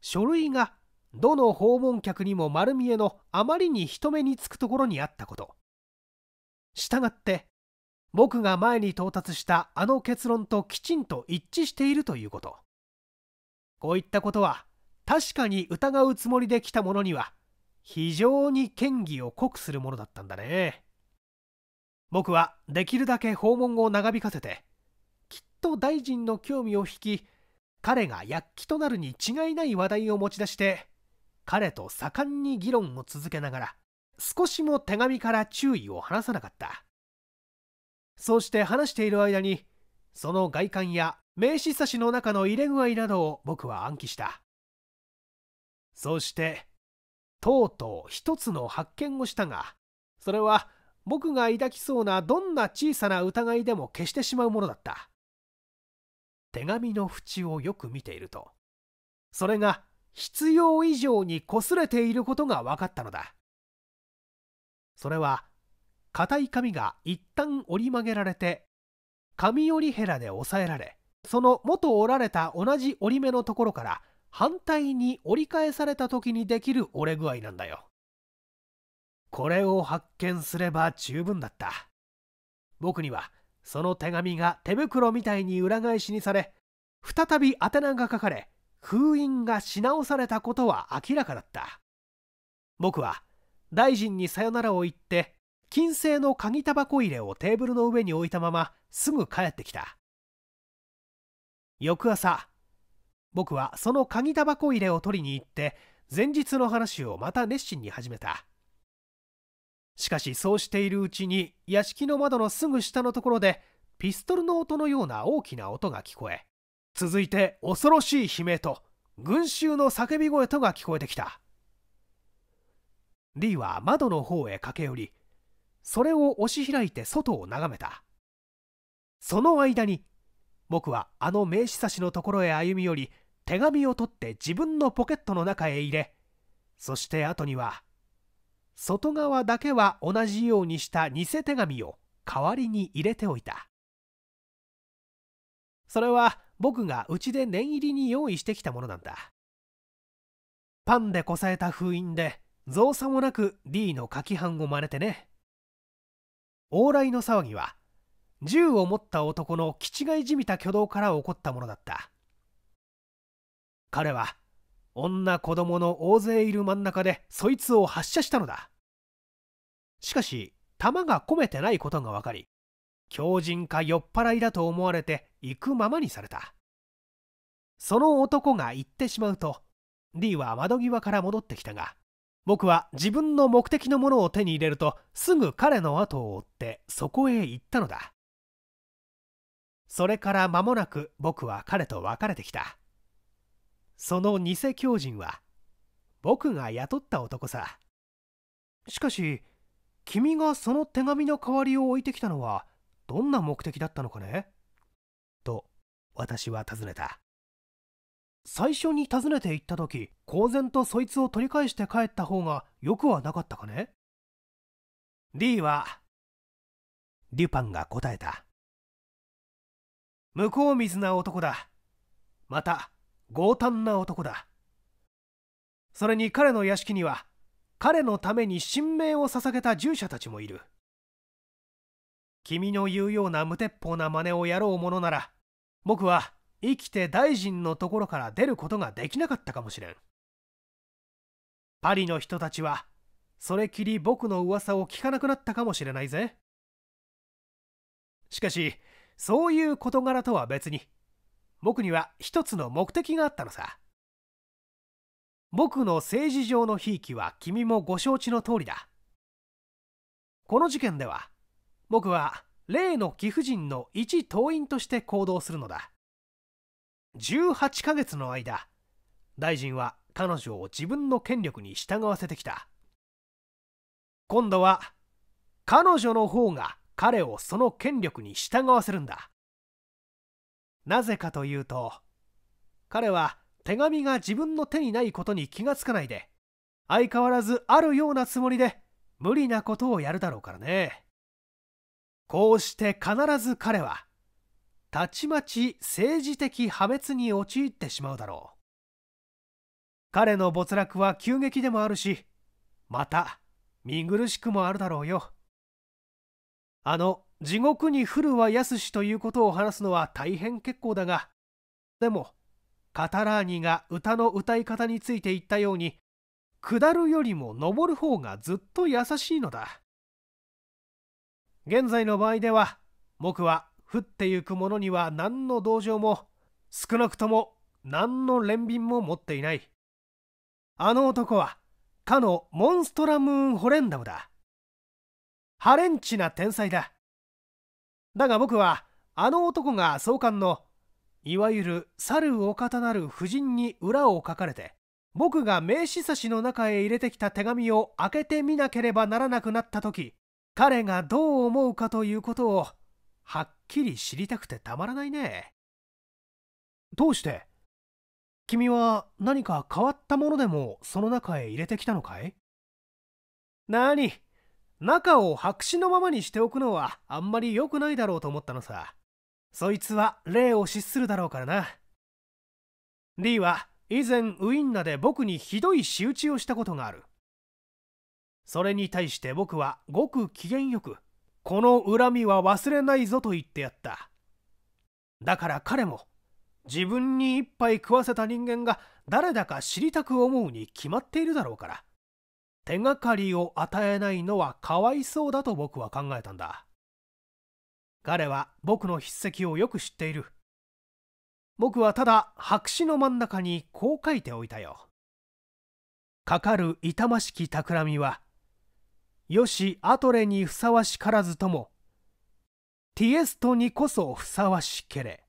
S1: 書類がどの訪問客にも丸見えのあまりに人目につくところにあったことしたがって僕が前に到達したあの結論ときちんと一致しているということこういったことは確かに疑うつもりで来た者には非常に嫌疑を濃くするものだったんだね僕はできるだけ訪問を長引かせてきっと大臣の興味を引き彼が躍起となるに違いない話題を持ち出して彼と盛んに議論を続けながら少しも手紙から注意を離さなかったそうして話している間にその外観や名刺差しの中の入れ具合などを僕は暗記したそうしてとうとう一つの発見をしたがそれは僕が抱きそうなどんな小さな疑いでも消してしまうものだった手紙の縁をよく見ているとそれが必要以上に擦れていることが分かったのだそれは硬い紙が一旦折り曲げられて紙折りヘラで押さえられその元折られた同じ折り目のところから反対に折り返された時にできる折れ具合なんだよこれを発見すれば十分だった僕にはその手紙が手袋みたいに裏返しにされ再び宛名が書かれ封印がし直されたことは明らかだった僕は大臣にさよならを言って金製の鍵タバコ入れをテーブルの上に置いたまますぐ帰ってきた翌朝僕はその鍵タバコ入れを取りに行って前日の話をまた熱心に始めたしかしそうしているうちに屋敷の窓のすぐ下のところでピストルの音のような大きな音が聞こえ続いて恐ろしい悲鳴と群衆の叫び声とが聞こえてきたリーは窓の方へ駆け寄りそれを押し開いて外を眺めたその間に僕はあの名刺差しのところへ歩み寄り手紙を取って自分のポケットの中へ入れそして後には外側だけは同じようにした偽手紙を代わりに入れておいたそれは僕がうちで念入りに用意してきたものなんだパンでこさえた封印で造作もなく D の書き版を真似てね往来の騒ぎは銃を持った男の気違いじみた挙動から起こったものだった彼は女子供の大勢いる真ん中でそいつを発射したのだしかし弾が込めてないことが分かり狂人か酔っ払いだと思われて行くままにされたその男が行ってしまうと D は窓際から戻ってきたが僕は自分の目的のものを手に入れるとすぐ彼の後を追ってそこへ行ったのだそれから間もなく僕は彼と別れてきたその偽狂人は僕が雇った男さしかし君がその手紙の代わりを置いてきたのはどんな目的だったのかねと私は尋ねた最初に訪ねて行った時公然とそいつを取り返して帰った方がよくはなかったかね ?D はデュパンが答えた向こう水な男だまた強胆な男だそれに彼の屋敷には彼のために神明を捧げた従者たちもいる君の言うような無鉄砲な真似をやろうものなら僕は生きて大臣のところから出ることができなかったかもしれんパリの人たちはそれきり僕の噂を聞かなくなったかもしれないぜしかしそういう事柄とは別に僕には一つの目的があったのさ僕の政治上のひいきは君もご承知の通りだこの事件では僕は例の貴婦人の一党員として行動するのだ18ヶ月の間大臣は彼女を自分の権力に従わせてきた今度は彼女の方が彼をその権力に従わせるんだなぜかというと彼は手紙が自分の手にないことに気がつかないで相変わらずあるようなつもりで無理なことをやるだろうからね。こうして必ず彼はたちまち政治的破滅に陥ってしまうだろう彼の没落は急激でもあるしまた見苦しくもあるだろうよあの地獄に降るはやすしということを話すのは大変結構だがでもカタラーニが歌の歌い方について言ったように下るよりも上る方がずっと優しいのだ現在の場合では僕は降ってゆく者には何の同情も少なくとも何の憐憫も持っていないあの男はかのモンストラムーンホレンダムだハレンチな天才だだが僕はあの男が創刊のいわゆる猿お方なる夫人に裏を書かれて僕が名刺差しの中へ入れてきた手紙を開けてみなければならなくなった時彼がどう思うかということをはっきり知りたくてたまらないねどうして君は何か変わったものでもその中へ入れてきたのかい何中を白紙のままにしておくのはあんまり良くないだろうと思ったのさそいつは例を失するだろうからな D は以前ウインナで僕にひどい仕打ちをしたことがあるそれに対して僕はごく機嫌よく、この恨みは忘れないぞと言ってやった。だから彼も、自分に一杯食わせた人間が誰だか知りたく思うに決まっているだろうから、手がかりを与えないのはかわいそうだと僕は考えたんだ。彼は僕の筆跡をよく知っている。僕はただ白紙の真ん中にこう書いておいたよ。かかる痛ましき企みはよしアトレにふさわしからずともティエストにこそふさわしけれ。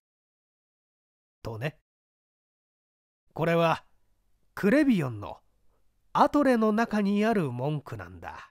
S1: とね。これはクレビオンのアトレの中にある文句なんだ。